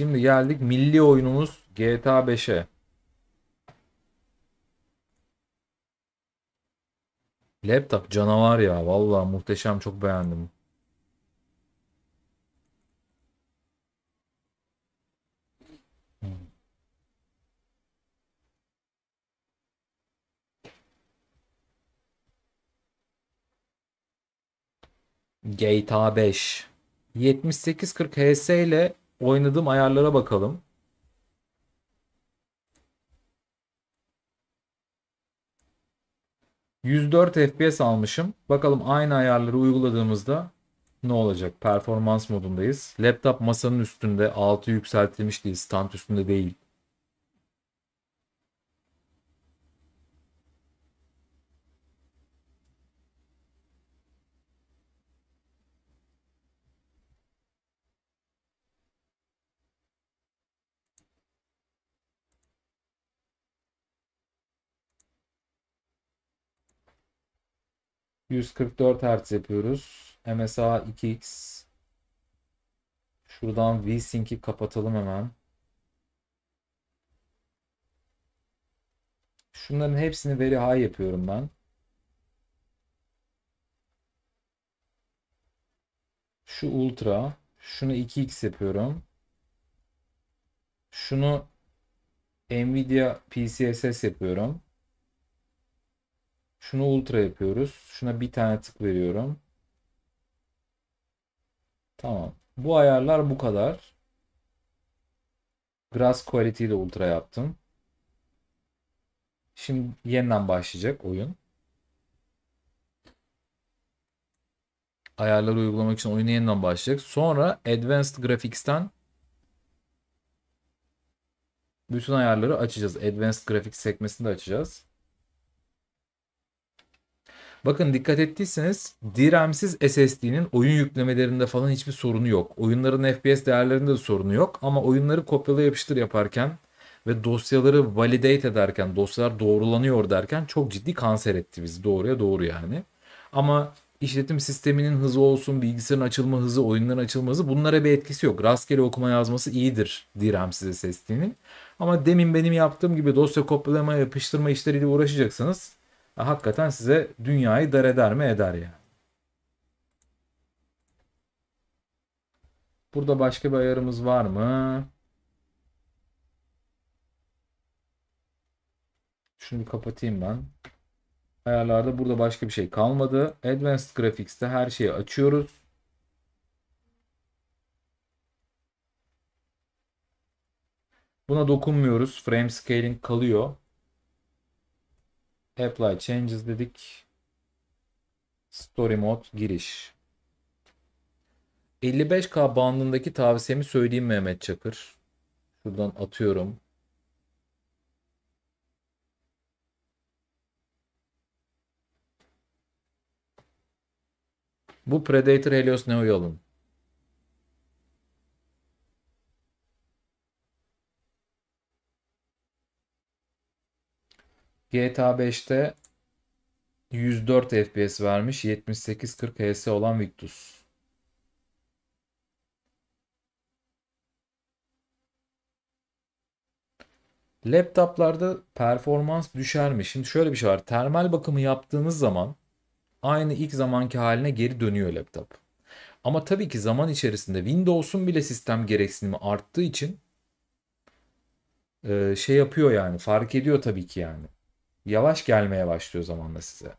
Şimdi geldik milli oyunumuz GTA 5'e. Laptop canavar ya. Vallahi muhteşem çok beğendim. GTA 5 7840 HS ile oynadığım ayarlara bakalım. %4 FPS almışım. Bakalım aynı ayarları uyguladığımızda ne olacak? Performans modundayız. Laptop masanın üstünde, altı yükseltilmiş değil, stand üstünde değil. 144 Hz yapıyoruz. MSA 2X. Şuradan VSync'i kapatalım hemen. Şunların hepsini veri high yapıyorum ben. Şu ultra. Şunu 2x yapıyorum. Şunu Nvidia PCSS yapıyorum. Şunu ultra yapıyoruz. Şuna bir tane tık veriyorum. Tamam. Bu ayarlar bu kadar. Grass Quality'yi de ultra yaptım. Şimdi yeniden başlayacak oyun. Ayarları uygulamak için oyunu yeniden başlayacak. Sonra Advanced Graphics'ten bütün ayarları açacağız. Advanced Graphics sekmesini de açacağız. Bakın dikkat ettiyseniz DRAM'siz SSD'nin oyun yüklemelerinde falan hiçbir sorunu yok. Oyunların FPS değerlerinde de sorunu yok ama oyunları kopyala yapıştır yaparken ve dosyaları validate ederken, dosyalar doğrulanıyor derken çok ciddi kanser etti bizi doğruya doğru yani. Ama işletim sisteminin hızı olsun, bilgisayarın açılma hızı, oyunların açılma hızı bunlara bir etkisi yok. Rastgele okuma yazması iyidir DRAM SSD'nin. Ama demin benim yaptığım gibi dosya kopyalama, yapıştırma işleriyle uğraşacaksanız hakikaten size dünyayı dar eder mi eder ya? Burada başka bir ayarımız var mı? Şunu bir kapatayım ben. Ayarlarda burada başka bir şey kalmadı. Advanced Graphics'te her şeyi açıyoruz. Buna dokunmuyoruz. Frame scaling kalıyor. Apply changes dedik. Story mode giriş. 55K bandındaki tavsiyemi söyleyeyim Mehmet Çakır. Şuradan atıyorum. Bu Predator Helios Neo'yu alın. GTA 5'te 104 FPS vermiş. 78-40 HS olan Victus. Laptoplarda performans düşer mi? Şimdi şöyle bir şey var. Termal bakımı yaptığınız zaman aynı ilk zamanki haline geri dönüyor laptop. Ama tabii ki zaman içerisinde Windows'un bile sistem gereksinimi arttığı için şey yapıyor yani fark ediyor tabii ki yani yavaş gelmeye başlıyor zamanla size.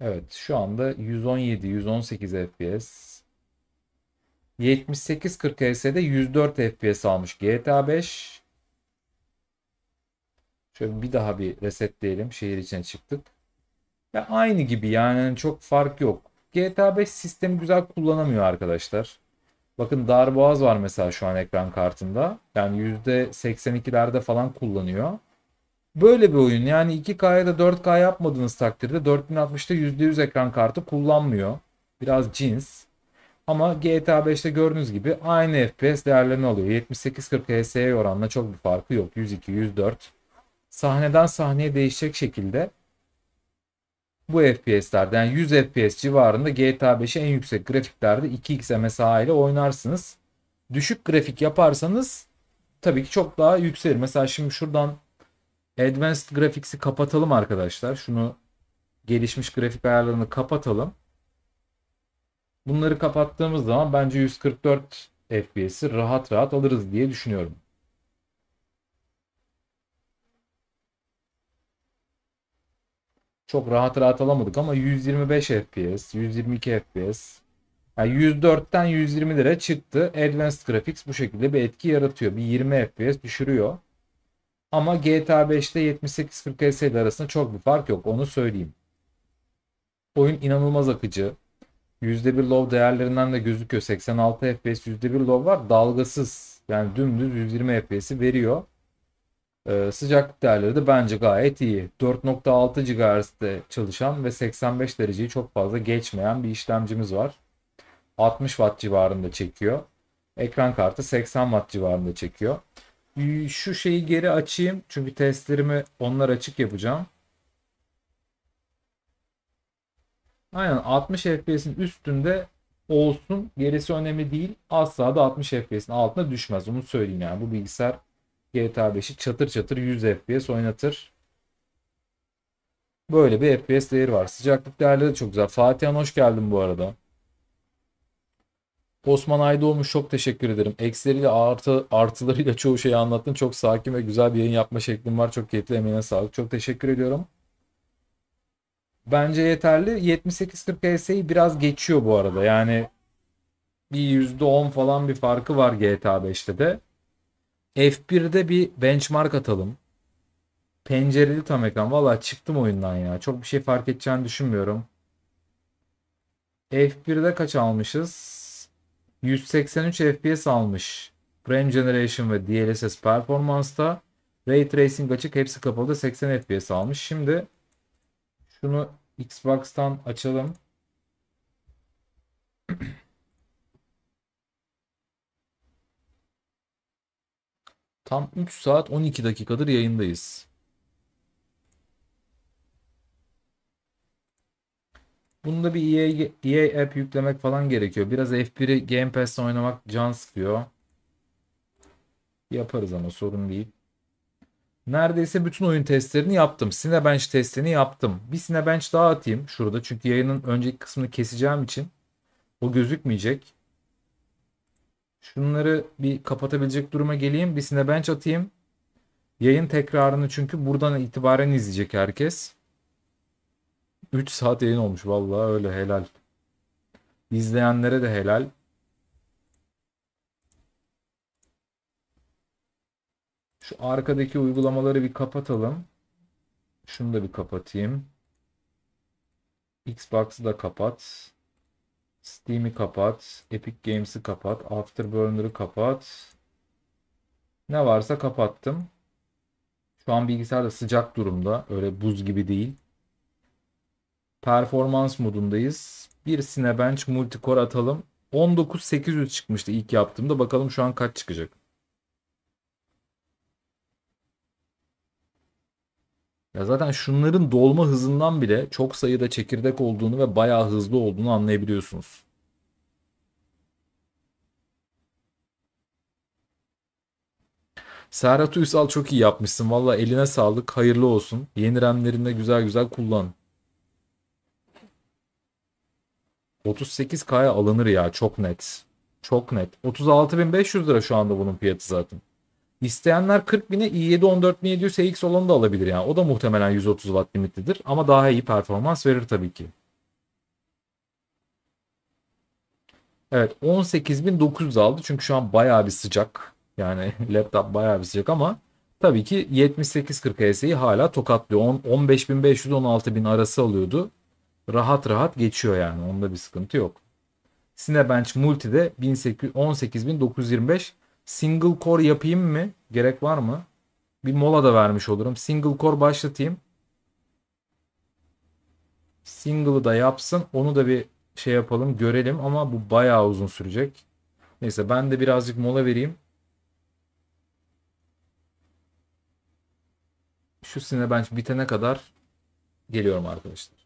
Evet şu anda 117 118 FPS 78 40 FS'de 104 FPS almış GTA 5. Şöyle bir daha bir resetleyelim. Şehir içine çıktık. Ya aynı gibi yani hani çok fark yok. GTA 5 sistemi güzel kullanamıyor arkadaşlar. Bakın darboğaz var mesela şu an ekran kartında. Yani %82'lerde falan kullanıyor. Böyle bir oyun yani 2K'ya da 4K yapmadığınız takdirde 4060'da %100 ekran kartı kullanmıyor. Biraz cins. Ama GTA 5'te gördüğünüz gibi aynı FPS değerlerini alıyor. 78-40 HS'ye oranla çok bir farkı yok. 102-104. Sahneden sahneye değişecek şekilde bu FPS'lerde yani 100 FPS civarında GTA 5'i en yüksek grafiklerde 2x MSA ile oynarsınız. Düşük grafik yaparsanız tabii ki çok daha yükselir. Mesela şimdi şuradan Advanced Graphics'i kapatalım arkadaşlar. Şunu gelişmiş grafik ayarlarını kapatalım. Bunları kapattığımız zaman bence 144 FPS'i rahat rahat alırız diye düşünüyorum. Çok rahat rahat alamadık ama 125 FPS, 122 FPS. Yani 104'ten 120 lira çıktı. Advanced Graphics bu şekilde bir etki yaratıyor. Bir 20 FPS düşürüyor. Ama GTA 5'te 78-40 SL arasında çok bir fark yok. Onu söyleyeyim. Oyun inanılmaz akıcı. %1 low değerlerinden de gözüküyor. 86 FPS %1 low var. Dalgasız. Yani dümdüz 120 FPS'i veriyor. Ee, sıcaklık değerleri de bence gayet iyi. 4.6 GHz'de çalışan ve 85 dereceyi çok fazla geçmeyen bir işlemcimiz var. 60 Watt civarında çekiyor. Ekran kartı 80 Watt civarında çekiyor şu şeyi geri açayım. Çünkü testlerimi onlar açık yapacağım. Aynen 60 FPS'in üstünde olsun. Gerisi önemli değil. Asla da 60 FPS'in altına düşmez. Onu söyleyeyim yani. Bu bilgisayar GTA 5'i çatır çatır 100 FPS oynatır. Böyle bir FPS değeri var. Sıcaklık değerleri de çok güzel. Fatih Han hoş geldin bu arada. Osman Aydoğmuş çok teşekkür ederim. Eksileriyle artı, artılarıyla çoğu şeyi anlattın. Çok sakin ve güzel bir yayın yapma şeklin var. Çok keyifli emeğine sağlık. Çok teşekkür ediyorum. Bence yeterli. 7840 HS'yi biraz geçiyor bu arada. Yani bir %10 falan bir farkı var GTA 5'te de. F1'de bir benchmark atalım. Pencereli tam ekran. Valla çıktım oyundan ya. Çok bir şey fark edeceğini düşünmüyorum. F1'de kaç almışız? 183 FPS almış. Frame Generation ve DLSS performansta. Ray Tracing açık hepsi kapalı 80 FPS almış. Şimdi şunu Xbox'tan açalım. Tam 3 saat 12 dakikadır yayındayız. Bunda bir EA, EA app yüklemek falan gerekiyor. Biraz F1'i Game Pass'te oynamak can sıkıyor. Yaparız ama sorun değil. Neredeyse bütün oyun testlerini yaptım. Cinebench testini yaptım. Bir Cinebench daha atayım şurada. Çünkü yayının önceki kısmını keseceğim için o gözükmeyecek. Şunları bir kapatabilecek duruma geleyim. Bir Cinebench atayım. Yayın tekrarını çünkü buradan itibaren izleyecek herkes. 3 saat yayın olmuş vallahi öyle helal. İzleyenlere de helal. Şu arkadaki uygulamaları bir kapatalım. Şunu da bir kapatayım. Xbox'ı da kapat. Steam'i kapat. Epic Games'i kapat. Afterburner'ı kapat. Ne varsa kapattım. Şu an bilgisayar da sıcak durumda. Öyle buz gibi değil. Performans modundayız. Bir Cinebench multicore atalım. 19800 çıkmıştı ilk yaptığımda. Bakalım şu an kaç çıkacak. Ya zaten şunların dolma hızından bile çok sayıda çekirdek olduğunu ve bayağı hızlı olduğunu anlayabiliyorsunuz. Serhat Uysal çok iyi yapmışsın. Valla eline sağlık. Hayırlı olsun. Yeni remlerinde güzel güzel kullan. 38K'ya alınır ya çok net. Çok net. 36.500 lira şu anda bunun fiyatı zaten. İsteyenler 40.000'e i7 14700 x olanı da alabilir yani. O da muhtemelen 130 watt limitlidir ama daha iyi performans verir tabii ki. Evet 18.900 aldı çünkü şu an bayağı bir sıcak. Yani laptop bayağı bir sıcak ama tabii ki 7840 SE'yi hala tokatlıyor. 15.500-16.000 arası alıyordu rahat rahat geçiyor yani. Onda bir sıkıntı yok. Cinebench Multi'de 18925 single core yapayım mı? Gerek var mı? Bir mola da vermiş olurum. Single core başlatayım. Single'ı da yapsın. Onu da bir şey yapalım görelim ama bu bayağı uzun sürecek. Neyse ben de birazcık mola vereyim. Şu Cinebench bitene kadar geliyorum arkadaşlar.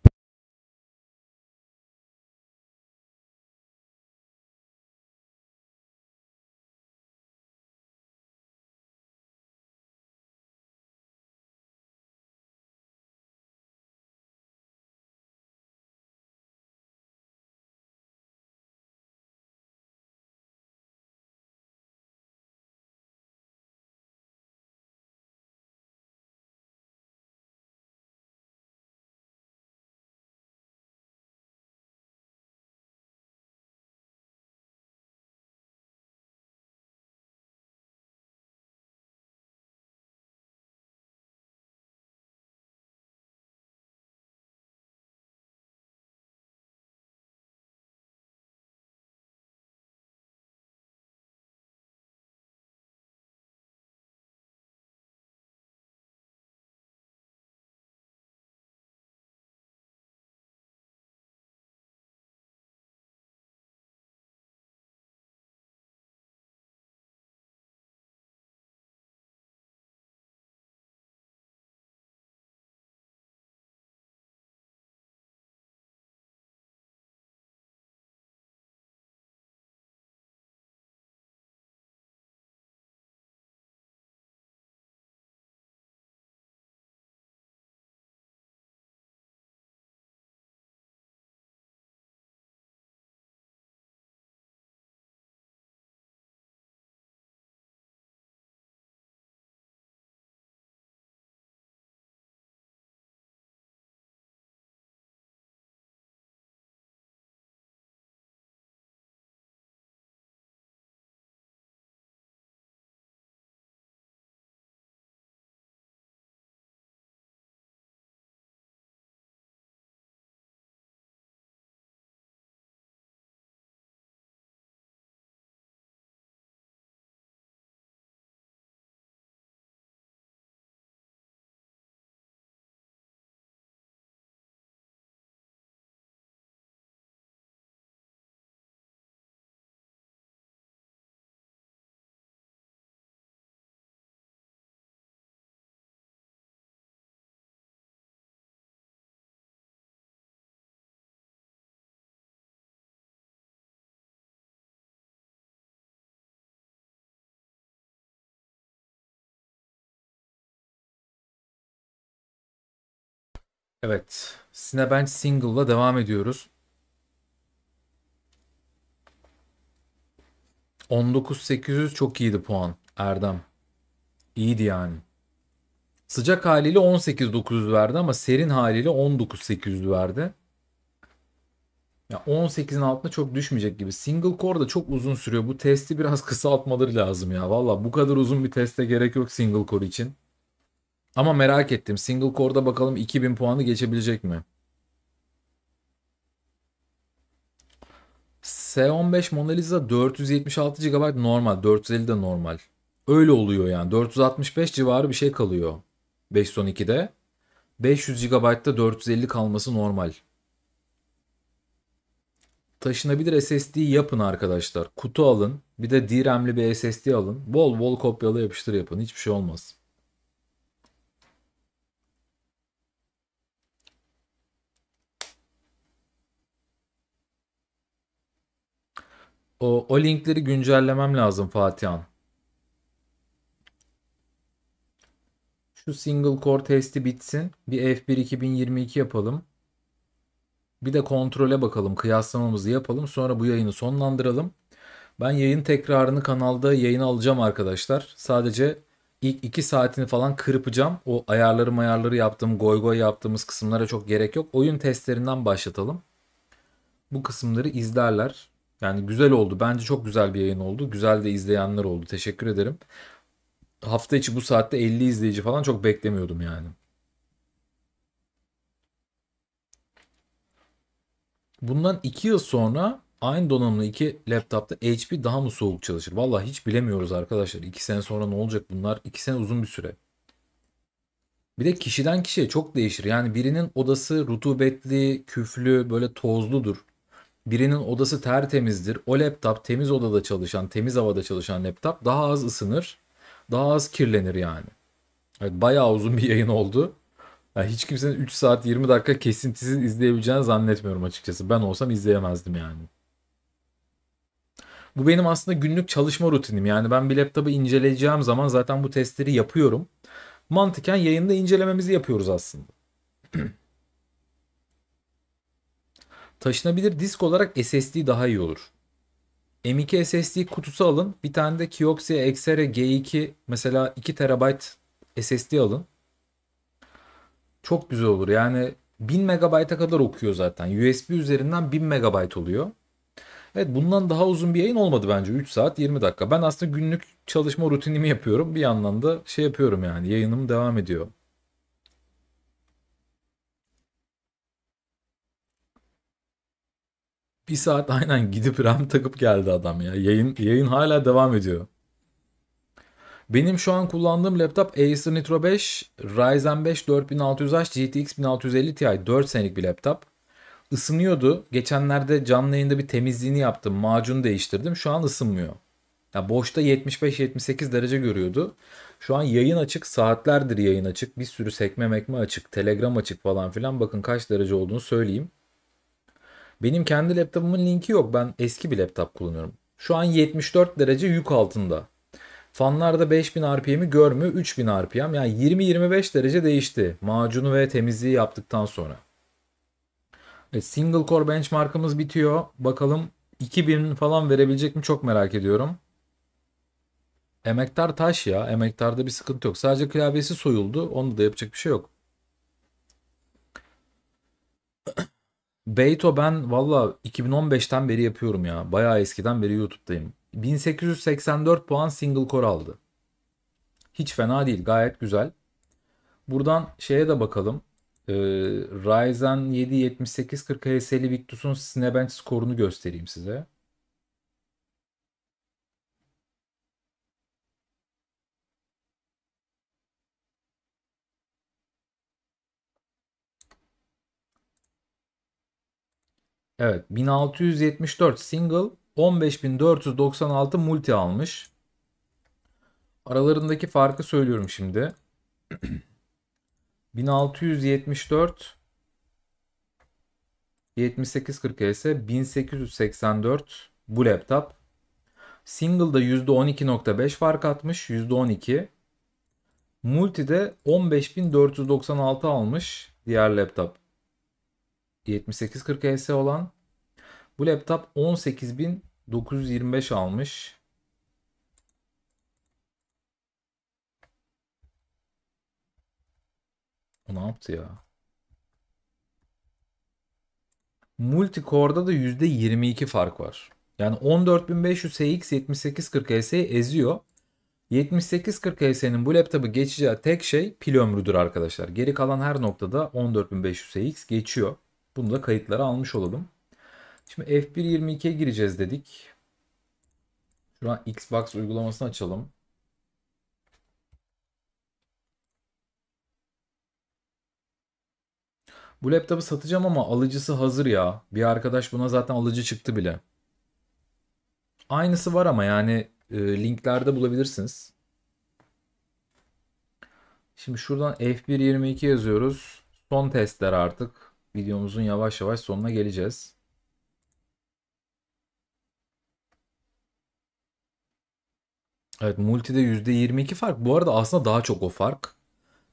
Evet. Cinebench Single'la devam ediyoruz. 19.800 çok iyiydi puan. Erdem. İyiydi yani. Sıcak haliyle 18.900 verdi ama serin haliyle 19.800 verdi. Ya 18'in altına çok düşmeyecek gibi. Single core da çok uzun sürüyor. Bu testi biraz kısaltmaları lazım ya. Valla bu kadar uzun bir teste gerek yok single core için. Ama merak ettim. Single core'da bakalım 2000 puanı geçebilecek mi? S15 Mona Lisa 476 GB normal. 450 de normal. Öyle oluyor yani. 465 civarı bir şey kalıyor. 512'de. 500 GB'da 450 kalması normal. Taşınabilir SSD yapın arkadaşlar. Kutu alın. Bir de DRAM'li bir SSD alın. Bol bol kopyala yapıştır yapın. Hiçbir şey olmaz. O, o linkleri güncellemem lazım Fatihan. Şu single core testi bitsin. Bir F1 2022 yapalım. Bir de kontrole bakalım. Kıyaslamamızı yapalım. Sonra bu yayını sonlandıralım. Ben yayın tekrarını kanalda yayına alacağım arkadaşlar. Sadece ilk 2 saatini falan kırpacağım. O ayarları mayarları yaptığım, goy goy yaptığımız kısımlara çok gerek yok. Oyun testlerinden başlatalım. Bu kısımları izlerler. Yani güzel oldu. Bence çok güzel bir yayın oldu. Güzel de izleyenler oldu. Teşekkür ederim. Hafta içi bu saatte 50 izleyici falan çok beklemiyordum yani. Bundan 2 yıl sonra aynı donanımlı iki laptopta HP daha mı soğuk çalışır? Vallahi hiç bilemiyoruz arkadaşlar. 2 sene sonra ne olacak bunlar? 2 sene uzun bir süre. Bir de kişiden kişiye çok değişir. Yani birinin odası rutubetli, küflü, böyle tozludur. Birinin odası tertemizdir. O laptop temiz odada çalışan, temiz havada çalışan laptop daha az ısınır. Daha az kirlenir yani. Evet, bayağı uzun bir yayın oldu. Yani hiç kimsenin 3 saat 20 dakika kesintisiz izleyebileceğini zannetmiyorum açıkçası. Ben olsam izleyemezdim yani. Bu benim aslında günlük çalışma rutinim. Yani ben bir laptopu inceleyeceğim zaman zaten bu testleri yapıyorum. Mantıken yayında incelememizi yapıyoruz aslında. Taşınabilir disk olarak SSD daha iyi olur. M2 SSD kutusu alın. Bir tane de Kioxia Xr G2 mesela 2 TB SSD alın. Çok güzel olur. Yani 1000 MB'a kadar okuyor zaten. USB üzerinden 1000 MB oluyor. Evet bundan daha uzun bir yayın olmadı bence. 3 saat 20 dakika. Ben aslında günlük çalışma rutinimi yapıyorum. Bir yandan da şey yapıyorum yani yayınım devam ediyor. Bir saat aynen gidip RAM takıp geldi adam ya. Yayın, yayın hala devam ediyor. Benim şu an kullandığım laptop Acer Nitro 5 Ryzen 5 4600H GTX 1650 Ti 4 senelik bir laptop. Isınıyordu. Geçenlerde canlı yayında bir temizliğini yaptım. Macunu değiştirdim. Şu an ısınmıyor. Ya boşta 75-78 derece görüyordu. Şu an yayın açık. Saatlerdir yayın açık. Bir sürü sekme mekme açık. Telegram açık falan filan. Bakın kaç derece olduğunu söyleyeyim. Benim kendi laptopumun linki yok. Ben eski bir laptop kullanıyorum. Şu an 74 derece yük altında. Fanlarda 5000 RPM'i görmüyor. 3000 RPM m'm. yani 20-25 derece değişti. Macunu ve temizliği yaptıktan sonra. Evet, single core benchmarkımız bitiyor. Bakalım 2000 falan verebilecek mi çok merak ediyorum. Emektar taş ya. Emektarda bir sıkıntı yok. Sadece klavyesi soyuldu. Onda da yapacak bir şey yok. Beyto ben valla 2015'ten beri yapıyorum ya. Bayağı eskiden beri YouTube'dayım. 1884 puan single core aldı. Hiç fena değil. Gayet güzel. Buradan şeye de bakalım. Ee, Ryzen 7 7840 HS'li Victus'un Cinebench skorunu göstereyim size. Evet 1674 single 15496 multi almış. Aralarındaki farkı söylüyorum şimdi. 1674 7840 ise 1884 bu laptop. Single'da %12.5 fark atmış. %12. Multi'de 15496 almış diğer laptop. 7840 ES olan. Bu laptop 18925 almış. O ne yaptı ya? Multicore'da da %22 fark var. Yani 14500 HX 7840 ES'yi eziyor. 7840 ES'nin bu laptopu geçeceği tek şey pil ömrüdür arkadaşlar. Geri kalan her noktada 14500 HX geçiyor. Bunu da kayıtlara almış olalım. Şimdi f 122ye gireceğiz dedik. Şu an Xbox uygulamasını açalım. Bu laptopu satacağım ama alıcısı hazır ya. Bir arkadaş buna zaten alıcı çıktı bile. Aynısı var ama yani e, linklerde bulabilirsiniz. Şimdi şuradan F122 yazıyoruz. Son testler artık videomuzun yavaş yavaş sonuna geleceğiz. Evet multide %22 fark. Bu arada aslında daha çok o fark.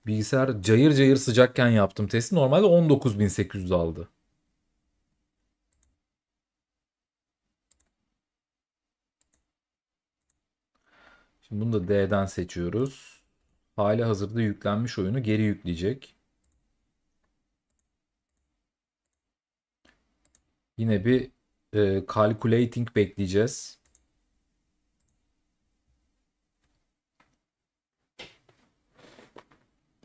Bilgisayar cayır cayır sıcakken yaptım testi. Normalde 19.800 aldı. Şimdi bunu da D'den seçiyoruz. Hali hazırda yüklenmiş oyunu geri yükleyecek. Yine bir e, calculating bekleyeceğiz.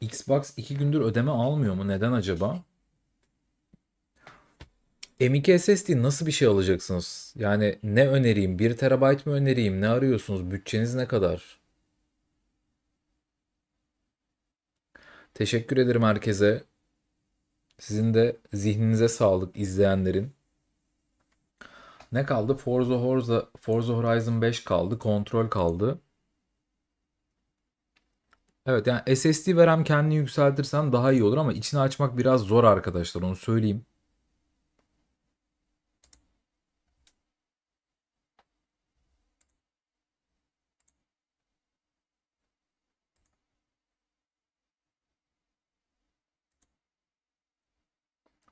Xbox 2 gündür ödeme almıyor mu? Neden acaba? M2 SSD nasıl bir şey alacaksınız? Yani ne önereyim? 1 TB mı önereyim? Ne arıyorsunuz? Bütçeniz ne kadar? Teşekkür ederim herkese. Sizin de zihninize sağlık izleyenlerin. Ne kaldı? Forza, Forza, Forza Horizon 5 kaldı. Kontrol kaldı. Evet yani SSD verem RAM kendini yükseltirsen daha iyi olur ama içini açmak biraz zor arkadaşlar onu söyleyeyim.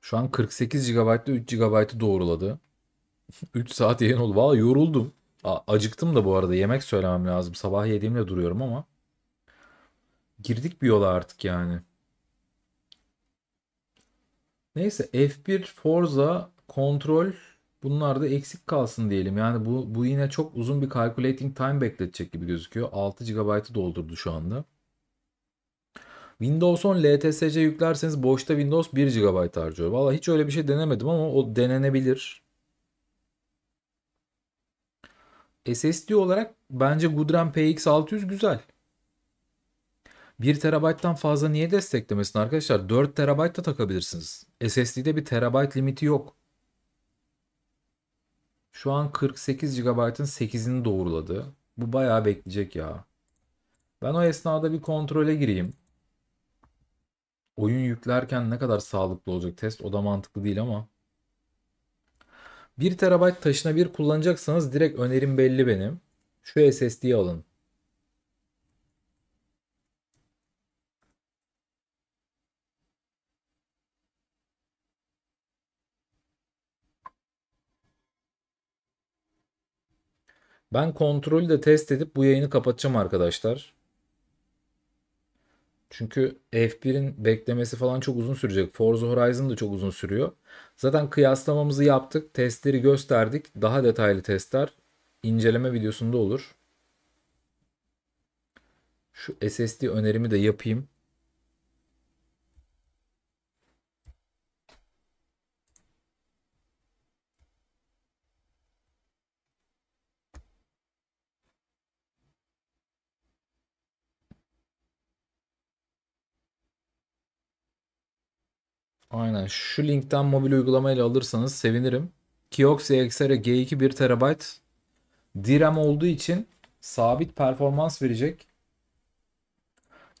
Şu an 48 GB'da 3 GB'ı doğruladı. 3 saat yayın oldu. Valla yoruldum. A- acıktım da bu arada. Yemek söylemem lazım. Sabah yediğimle duruyorum ama. Girdik bir yola artık yani. Neyse F1, Forza, kontrol bunlar da eksik kalsın diyelim. Yani bu, bu yine çok uzun bir calculating time bekletecek gibi gözüküyor. 6 GB'ı doldurdu şu anda. Windows 10 LTSC yüklerseniz boşta Windows 1 GB harcıyor. Valla hiç öyle bir şey denemedim ama o denenebilir. SSD olarak bence Goodram PX600 güzel. 1 terabayttan fazla niye desteklemesin arkadaşlar? 4 terabayt da takabilirsiniz. SSD'de bir terabayt limiti yok. Şu an 48 GB'ın 8'ini doğruladı. Bu bayağı bekleyecek ya. Ben o esnada bir kontrole gireyim. Oyun yüklerken ne kadar sağlıklı olacak test o da mantıklı değil ama. 1 TB bir kullanacaksanız direkt önerim belli benim. Şu SSD'yi alın. Ben kontrolü de test edip bu yayını kapatacağım arkadaşlar. Çünkü F1'in beklemesi falan çok uzun sürecek. Forza Horizon da çok uzun sürüyor. Zaten kıyaslamamızı yaptık. Testleri gösterdik. Daha detaylı testler inceleme videosunda olur. Şu SSD önerimi de yapayım. Aynen. Şu linkten mobil uygulamayla alırsanız sevinirim. Kioxia Xera G2 1 TB DRAM olduğu için sabit performans verecek.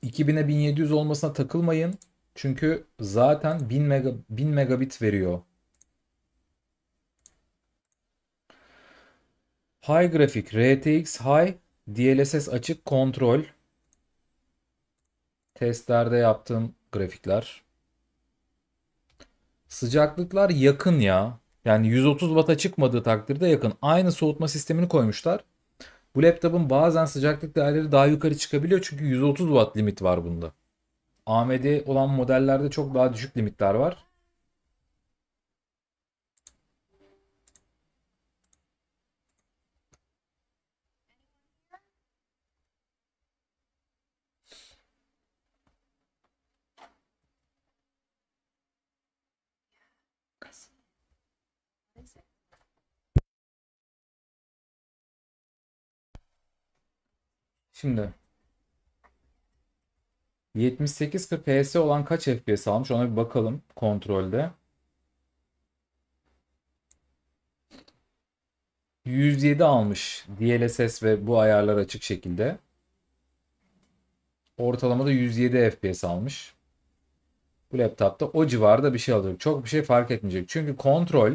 2000'e 1700 olmasına takılmayın. Çünkü zaten 1000, mega, 1000 megabit veriyor. High grafik RTX High DLSS açık kontrol testlerde yaptığım grafikler. Sıcaklıklar yakın ya. Yani 130 Watt'a çıkmadığı takdirde yakın. Aynı soğutma sistemini koymuşlar. Bu laptopun bazen sıcaklık değerleri daha yukarı çıkabiliyor çünkü 130 Watt limit var bunda. AMD olan modellerde çok daha düşük limitler var. Şimdi 78-40 PS olan kaç FPS almış ona bir bakalım kontrolde. 107 almış DLSS ve bu ayarlar açık şekilde. Ortalamada 107 FPS almış. Bu laptopta o civarda bir şey alacak. Çok bir şey fark etmeyecek. Çünkü kontrol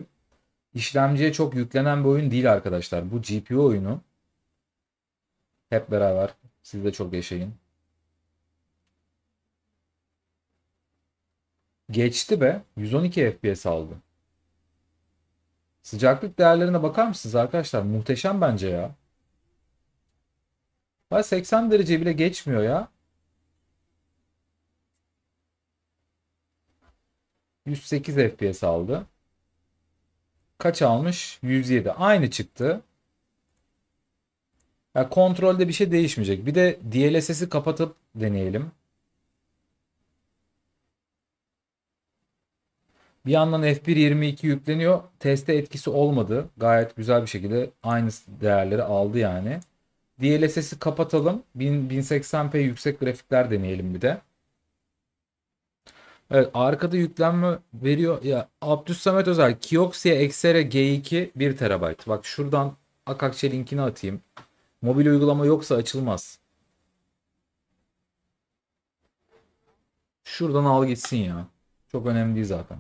işlemciye çok yüklenen bir oyun değil arkadaşlar. Bu GPU oyunu. Hep beraber siz de çok yaşayın. Geçti be. 112 FPS aldı. Sıcaklık değerlerine bakar mısınız arkadaşlar? Muhteşem bence ya. Vay 80 derece bile geçmiyor ya. 108 FPS aldı. Kaç almış? 107. Aynı çıktı. Yani kontrolde bir şey değişmeyecek. Bir de DLSS'i kapatıp deneyelim. Bir yandan F1.22 yükleniyor. Teste etkisi olmadı. Gayet güzel bir şekilde aynı değerleri aldı yani. DLSS'i kapatalım. 1080p yüksek grafikler deneyelim bir de. Evet arkada yüklenme veriyor. Ya Abdüs Samet Özel Kioxia XR G2 1 TB. Bak şuradan Akakçe linkini atayım. Mobil uygulama yoksa açılmaz. Şuradan al gitsin ya. Çok önemli değil zaten.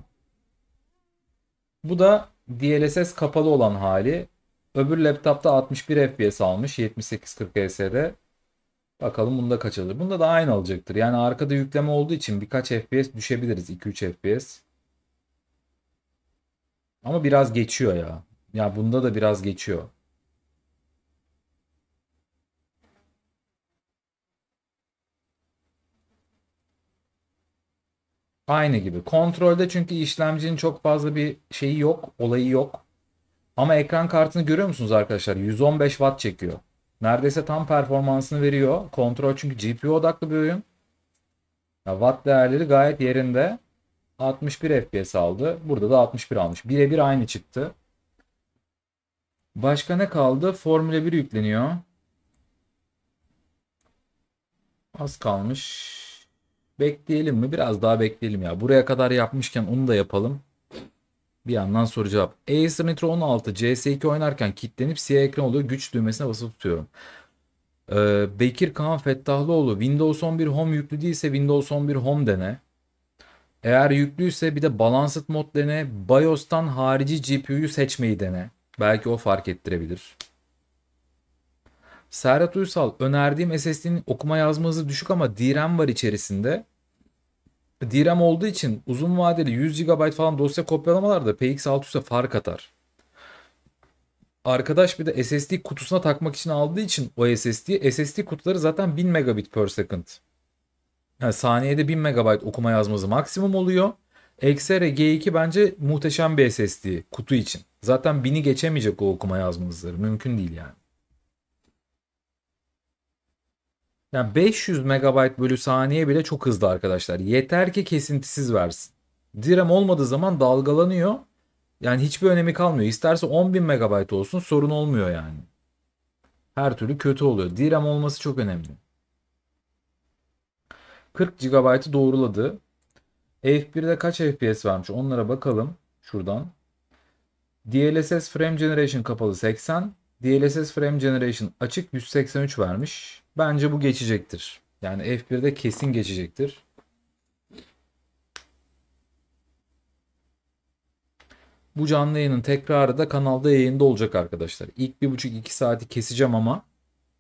Bu da DLSS kapalı olan hali. Öbür laptopta 61 FPS almış 7840 HS'de. Bakalım bunda kaç alır. Bunda da aynı alacaktır. Yani arkada yükleme olduğu için birkaç FPS düşebiliriz. 2-3 FPS. Ama biraz geçiyor ya. Ya bunda da biraz geçiyor. Aynı gibi. Kontrolde çünkü işlemcinin çok fazla bir şeyi yok, olayı yok. Ama ekran kartını görüyor musunuz arkadaşlar? 115 watt çekiyor. Neredeyse tam performansını veriyor. Kontrol çünkü GPU odaklı bir oyun. Ya watt değerleri gayet yerinde. 61 FPS aldı. Burada da 61 almış. Birebir aynı çıktı. Başka ne kaldı? Formula 1 yükleniyor. Az kalmış. Bekleyelim mi? Biraz daha bekleyelim ya. Buraya kadar yapmışken onu da yapalım. Bir yandan soru cevap. Acer Nitro 16 CS2 oynarken kilitlenip siyah ekran oluyor. Güç düğmesine basılı tutuyorum. Ee, Bekir Kaan Fettahlıoğlu Windows 11 Home yüklü değilse Windows 11 Home dene. Eğer yüklüyse bir de Balanced mod dene. BIOS'tan harici GPU'yu seçmeyi dene. Belki o fark ettirebilir. Serhat Uysal önerdiğim SSD'nin okuma yazma hızı düşük ama DRAM var içerisinde. DRAM olduğu için uzun vadeli 100 GB falan dosya kopyalamalarda PX 600'e fark atar. Arkadaş bir de SSD kutusuna takmak için aldığı için o SSD, SSD kutuları zaten 1000 megabit per second. Yani saniyede 1000 MB okuma yazması maksimum oluyor. XR G2 bence muhteşem bir SSD kutu için. Zaten 1000'i geçemeyecek o okuma yazma hızları. Mümkün değil yani. Yani 500 MB bölü saniye bile çok hızlı arkadaşlar. Yeter ki kesintisiz versin. DRAM olmadığı zaman dalgalanıyor. Yani hiçbir önemi kalmıyor. İsterse 10.000 MB olsun sorun olmuyor yani. Her türlü kötü oluyor. DRAM olması çok önemli. 40 GB'ı doğruladı. F1'de kaç FPS varmış? onlara bakalım şuradan. DLSS Frame Generation kapalı 80. DLSS Frame Generation açık 183 vermiş. Bence bu geçecektir. Yani F1'de kesin geçecektir. Bu canlı yayının tekrarı da kanalda yayında olacak arkadaşlar. İlk 1,5-2 saati keseceğim ama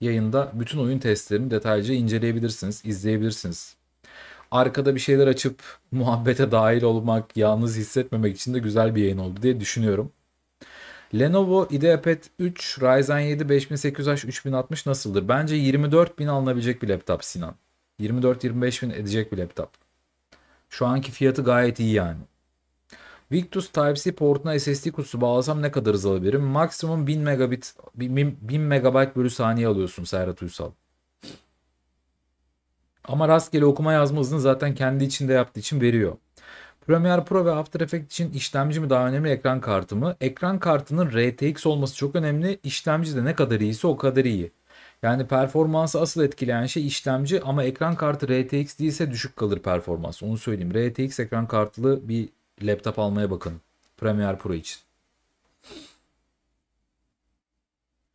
yayında bütün oyun testlerini detaylıca inceleyebilirsiniz, izleyebilirsiniz. Arkada bir şeyler açıp muhabbete dahil olmak, yalnız hissetmemek için de güzel bir yayın oldu diye düşünüyorum. Lenovo IdeaPad 3 Ryzen 7 5800H 3060 nasıldır? Bence 24 bin alınabilecek bir laptop Sinan. 24-25 bin edecek bir laptop. Şu anki fiyatı gayet iyi yani. Victus Type-C portuna SSD kutusu bağlasam ne kadar hız alabilirim? Maksimum 1000 megabit 1000, 1000 megabayt bölü saniye alıyorsun Serhat Uysal. Ama rastgele okuma yazma hızını zaten kendi içinde yaptığı için veriyor. Premiere Pro ve After Effects için işlemci mi daha önemli ekran kartı mı? Ekran kartının RTX olması çok önemli. İşlemci de ne kadar iyiyse o kadar iyi. Yani performansı asıl etkileyen şey işlemci ama ekran kartı RTX değilse düşük kalır performans. Onu söyleyeyim. RTX ekran kartlı bir laptop almaya bakın. Premiere Pro için.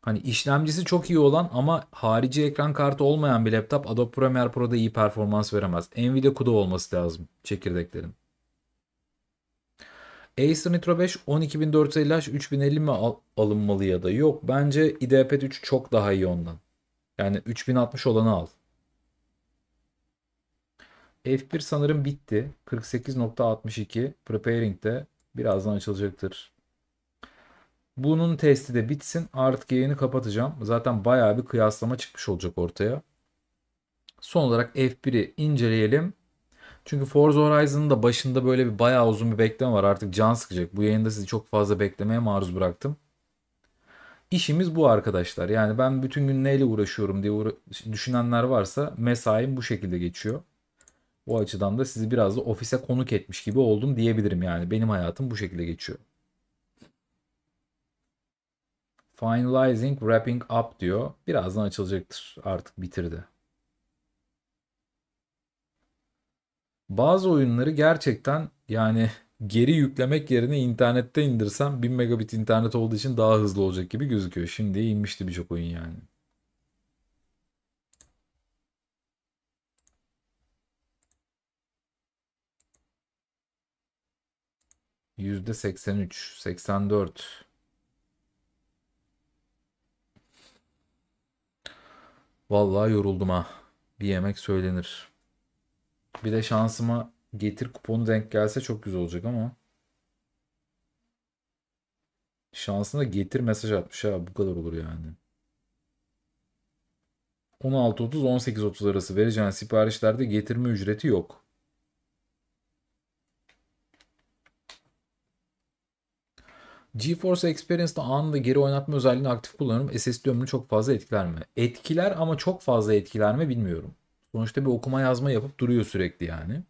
Hani işlemcisi çok iyi olan ama harici ekran kartı olmayan bir laptop Adobe Premiere Pro'da iyi performans veremez. Nvidia CUDA olması lazım çekirdeklerin. Acer Nitro 5 12450H 3050 mi al alınmalı ya da yok. Bence IdeaPad 3 çok daha iyi ondan. Yani 3060 olanı al. F1 sanırım bitti. 48.62 de birazdan açılacaktır. Bunun testi de bitsin. Artık yayını kapatacağım. Zaten bayağı bir kıyaslama çıkmış olacak ortaya. Son olarak F1'i inceleyelim. Çünkü Forza Horizon'ın da başında böyle bir bayağı uzun bir bekleme var. Artık can sıkacak. Bu yayında sizi çok fazla beklemeye maruz bıraktım. İşimiz bu arkadaşlar. Yani ben bütün gün neyle uğraşıyorum diye uğra düşünenler varsa mesaim bu şekilde geçiyor. O açıdan da sizi biraz da ofise konuk etmiş gibi oldum diyebilirim yani. Benim hayatım bu şekilde geçiyor. Finalizing wrapping up diyor. Birazdan açılacaktır. Artık bitirdi. bazı oyunları gerçekten yani geri yüklemek yerine internette indirsem 1000 megabit internet olduğu için daha hızlı olacak gibi gözüküyor. Şimdi inmişti birçok oyun yani. Yüzde 83, 84. Vallahi yoruldum ha. Bir yemek söylenir. Bir de şansıma getir kuponu denk gelse çok güzel olacak ama. Şansına getir mesaj atmış ha bu kadar olur yani. 16.30-18.30 arası vereceğin siparişlerde getirme ücreti yok. GeForce Experience'da anında geri oynatma özelliğini aktif kullanırım. SSD ömrünü çok fazla etkiler mi? Etkiler ama çok fazla etkiler mi bilmiyorum. Sonuçta bir okuma yazma yapıp duruyor sürekli yani.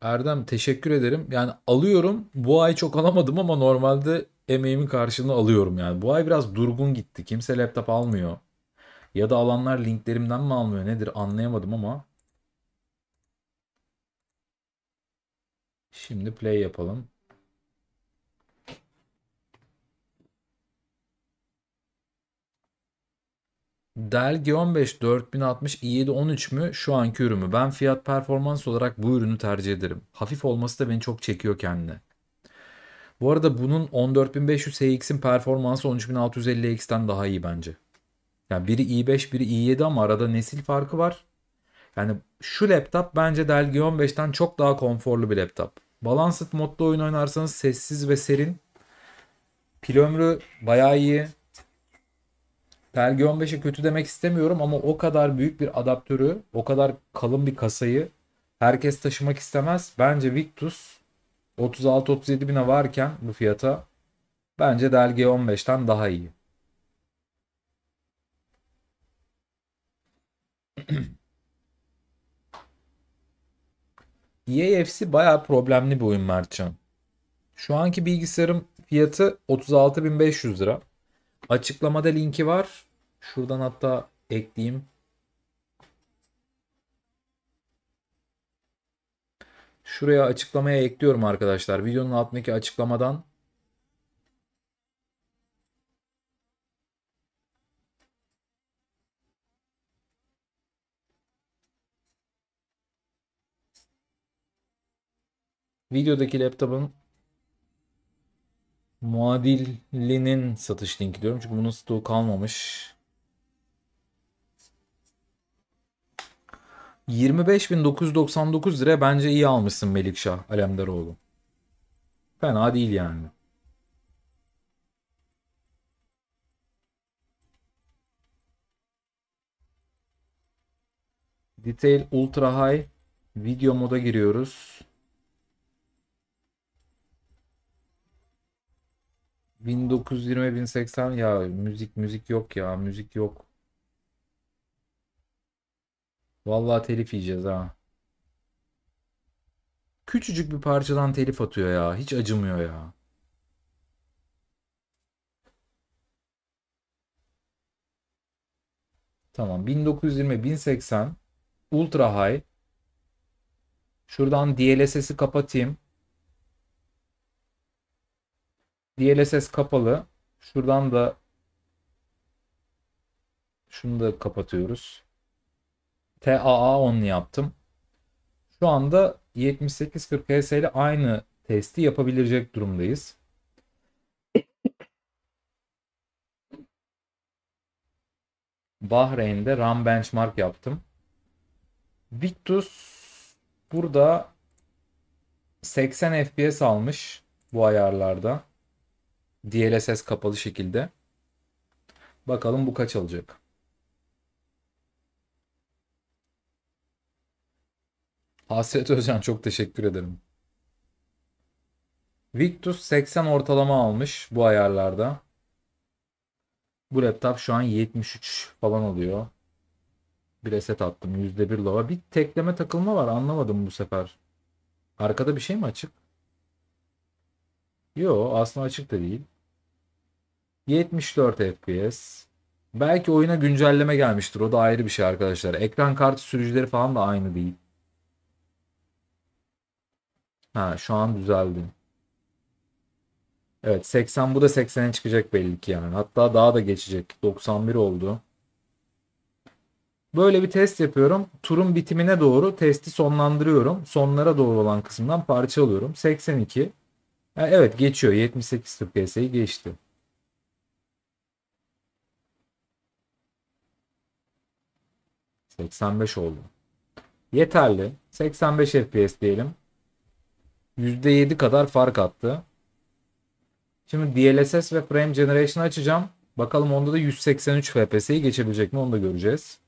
Erdem teşekkür ederim. Yani alıyorum. Bu ay çok alamadım ama normalde emeğimin karşılığını alıyorum yani. Bu ay biraz durgun gitti. Kimse laptop almıyor. Ya da alanlar linklerimden mi almıyor nedir anlayamadım ama. Şimdi play yapalım. Dell G15 4060 i7 13 mü şu anki ürünü. Ben fiyat performans olarak bu ürünü tercih ederim. Hafif olması da beni çok çekiyor kendine. Bu arada bunun 14500 cx'in performansı 13650 xten daha iyi bence. Yani biri i5 biri i7 ama arada nesil farkı var. Yani şu laptop bence Dell G15'ten çok daha konforlu bir laptop. Balanced modda oyun oynarsanız sessiz ve serin. Pil ömrü bayağı iyi. Telgi 15'i kötü demek istemiyorum ama o kadar büyük bir adaptörü, o kadar kalın bir kasayı herkes taşımak istemez. Bence Victus 36-37 bine varken bu fiyata bence Delge 15'ten daha iyi. EAFC e bayağı problemli bir oyun Mertcan. Şu anki bilgisayarım fiyatı 36.500 lira. Açıklamada linki var. Şuradan hatta ekleyeyim. Şuraya açıklamaya ekliyorum arkadaşlar. Videonun altındaki açıklamadan videodaki laptopun muadilinin satış linki diyorum. Çünkü bunun stoğu kalmamış. 25.999 lira bence iyi almışsın Melikşah Alemdaroğlu. Fena değil yani. Detail Ultra High video moda giriyoruz. 1920 1080 ya müzik müzik yok ya müzik yok. Vallahi telif yiyeceğiz ha. Küçücük bir parçadan telif atıyor ya. Hiç acımıyor ya. Tamam. 1920 1080 Ultra High Şuradan DLSS'i kapatayım. DLSS kapalı. Şuradan da şunu da kapatıyoruz. TAA 10 yaptım. Şu anda 7840 HS ile aynı testi yapabilecek durumdayız. Bahreyn'de RAM benchmark yaptım. Victus burada 80 FPS almış bu ayarlarda. DLSS kapalı şekilde. Bakalım bu kaç alacak. Hasret Özcan çok teşekkür ederim. Victus 80 ortalama almış bu ayarlarda. Bu laptop şu an 73 falan alıyor. Bir reset attım. %1 lava. Bir tekleme takılma var. Anlamadım bu sefer. Arkada bir şey mi açık? Yo aslında açık da değil. 74 FPS. Belki oyuna güncelleme gelmiştir. O da ayrı bir şey arkadaşlar. Ekran kartı sürücüleri falan da aynı değil. Ha şu an düzeldi. Evet 80 bu da 80'e çıkacak belli ki yani. Hatta daha da geçecek. 91 oldu. Böyle bir test yapıyorum. Turun bitimine doğru testi sonlandırıyorum. Sonlara doğru olan kısımdan parça alıyorum. 82. evet geçiyor. 78 FPS'yi geçti. ...85 oldu. Yeterli. 85 FPS diyelim. %7 kadar fark attı. Şimdi DLSS ve Frame Generation açacağım. Bakalım onda da 183 FPS'yi geçebilecek mi onu da göreceğiz.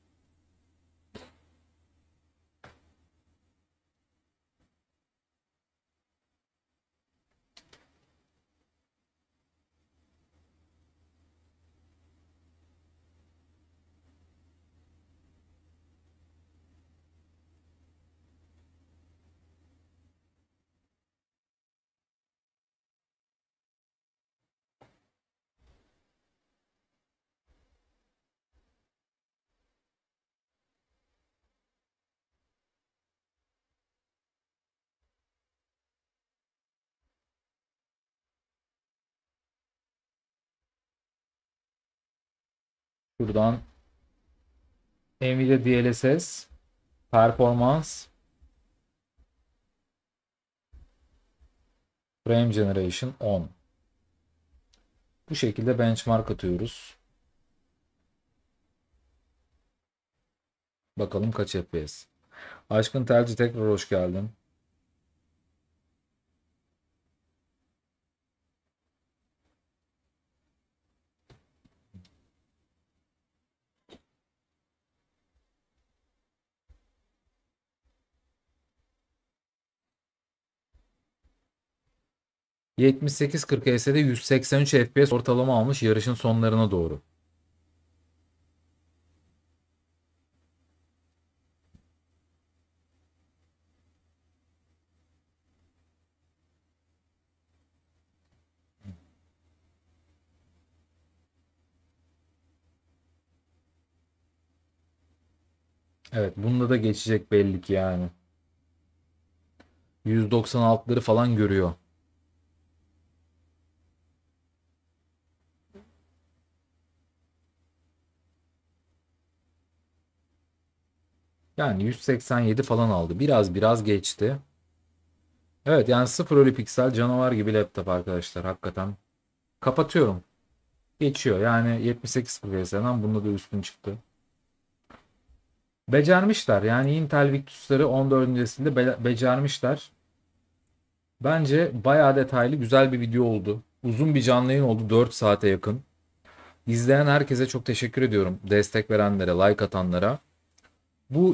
Şuradan Nvidia DLSS performans frame generation 10 bu şekilde benchmark atıyoruz. Bakalım kaç FPS. Aşkın Telci tekrar hoş geldin. 7840 40 183 FPS ortalama almış yarışın sonlarına doğru. Evet bunda da geçecek belli ki yani. 196'ları falan görüyor. Yani 187 falan aldı. Biraz biraz geçti. Evet yani 0 piksel canavar gibi laptop arkadaşlar hakikaten. Kapatıyorum. Geçiyor. Yani 78 FPS'den bunda da üstün çıktı. Becermişler. Yani Intel Victus'ları 14. nesilde be becermişler. Bence bayağı detaylı güzel bir video oldu. Uzun bir canlı yayın oldu 4 saate yakın. İzleyen herkese çok teşekkür ediyorum. Destek verenlere, like atanlara. Bu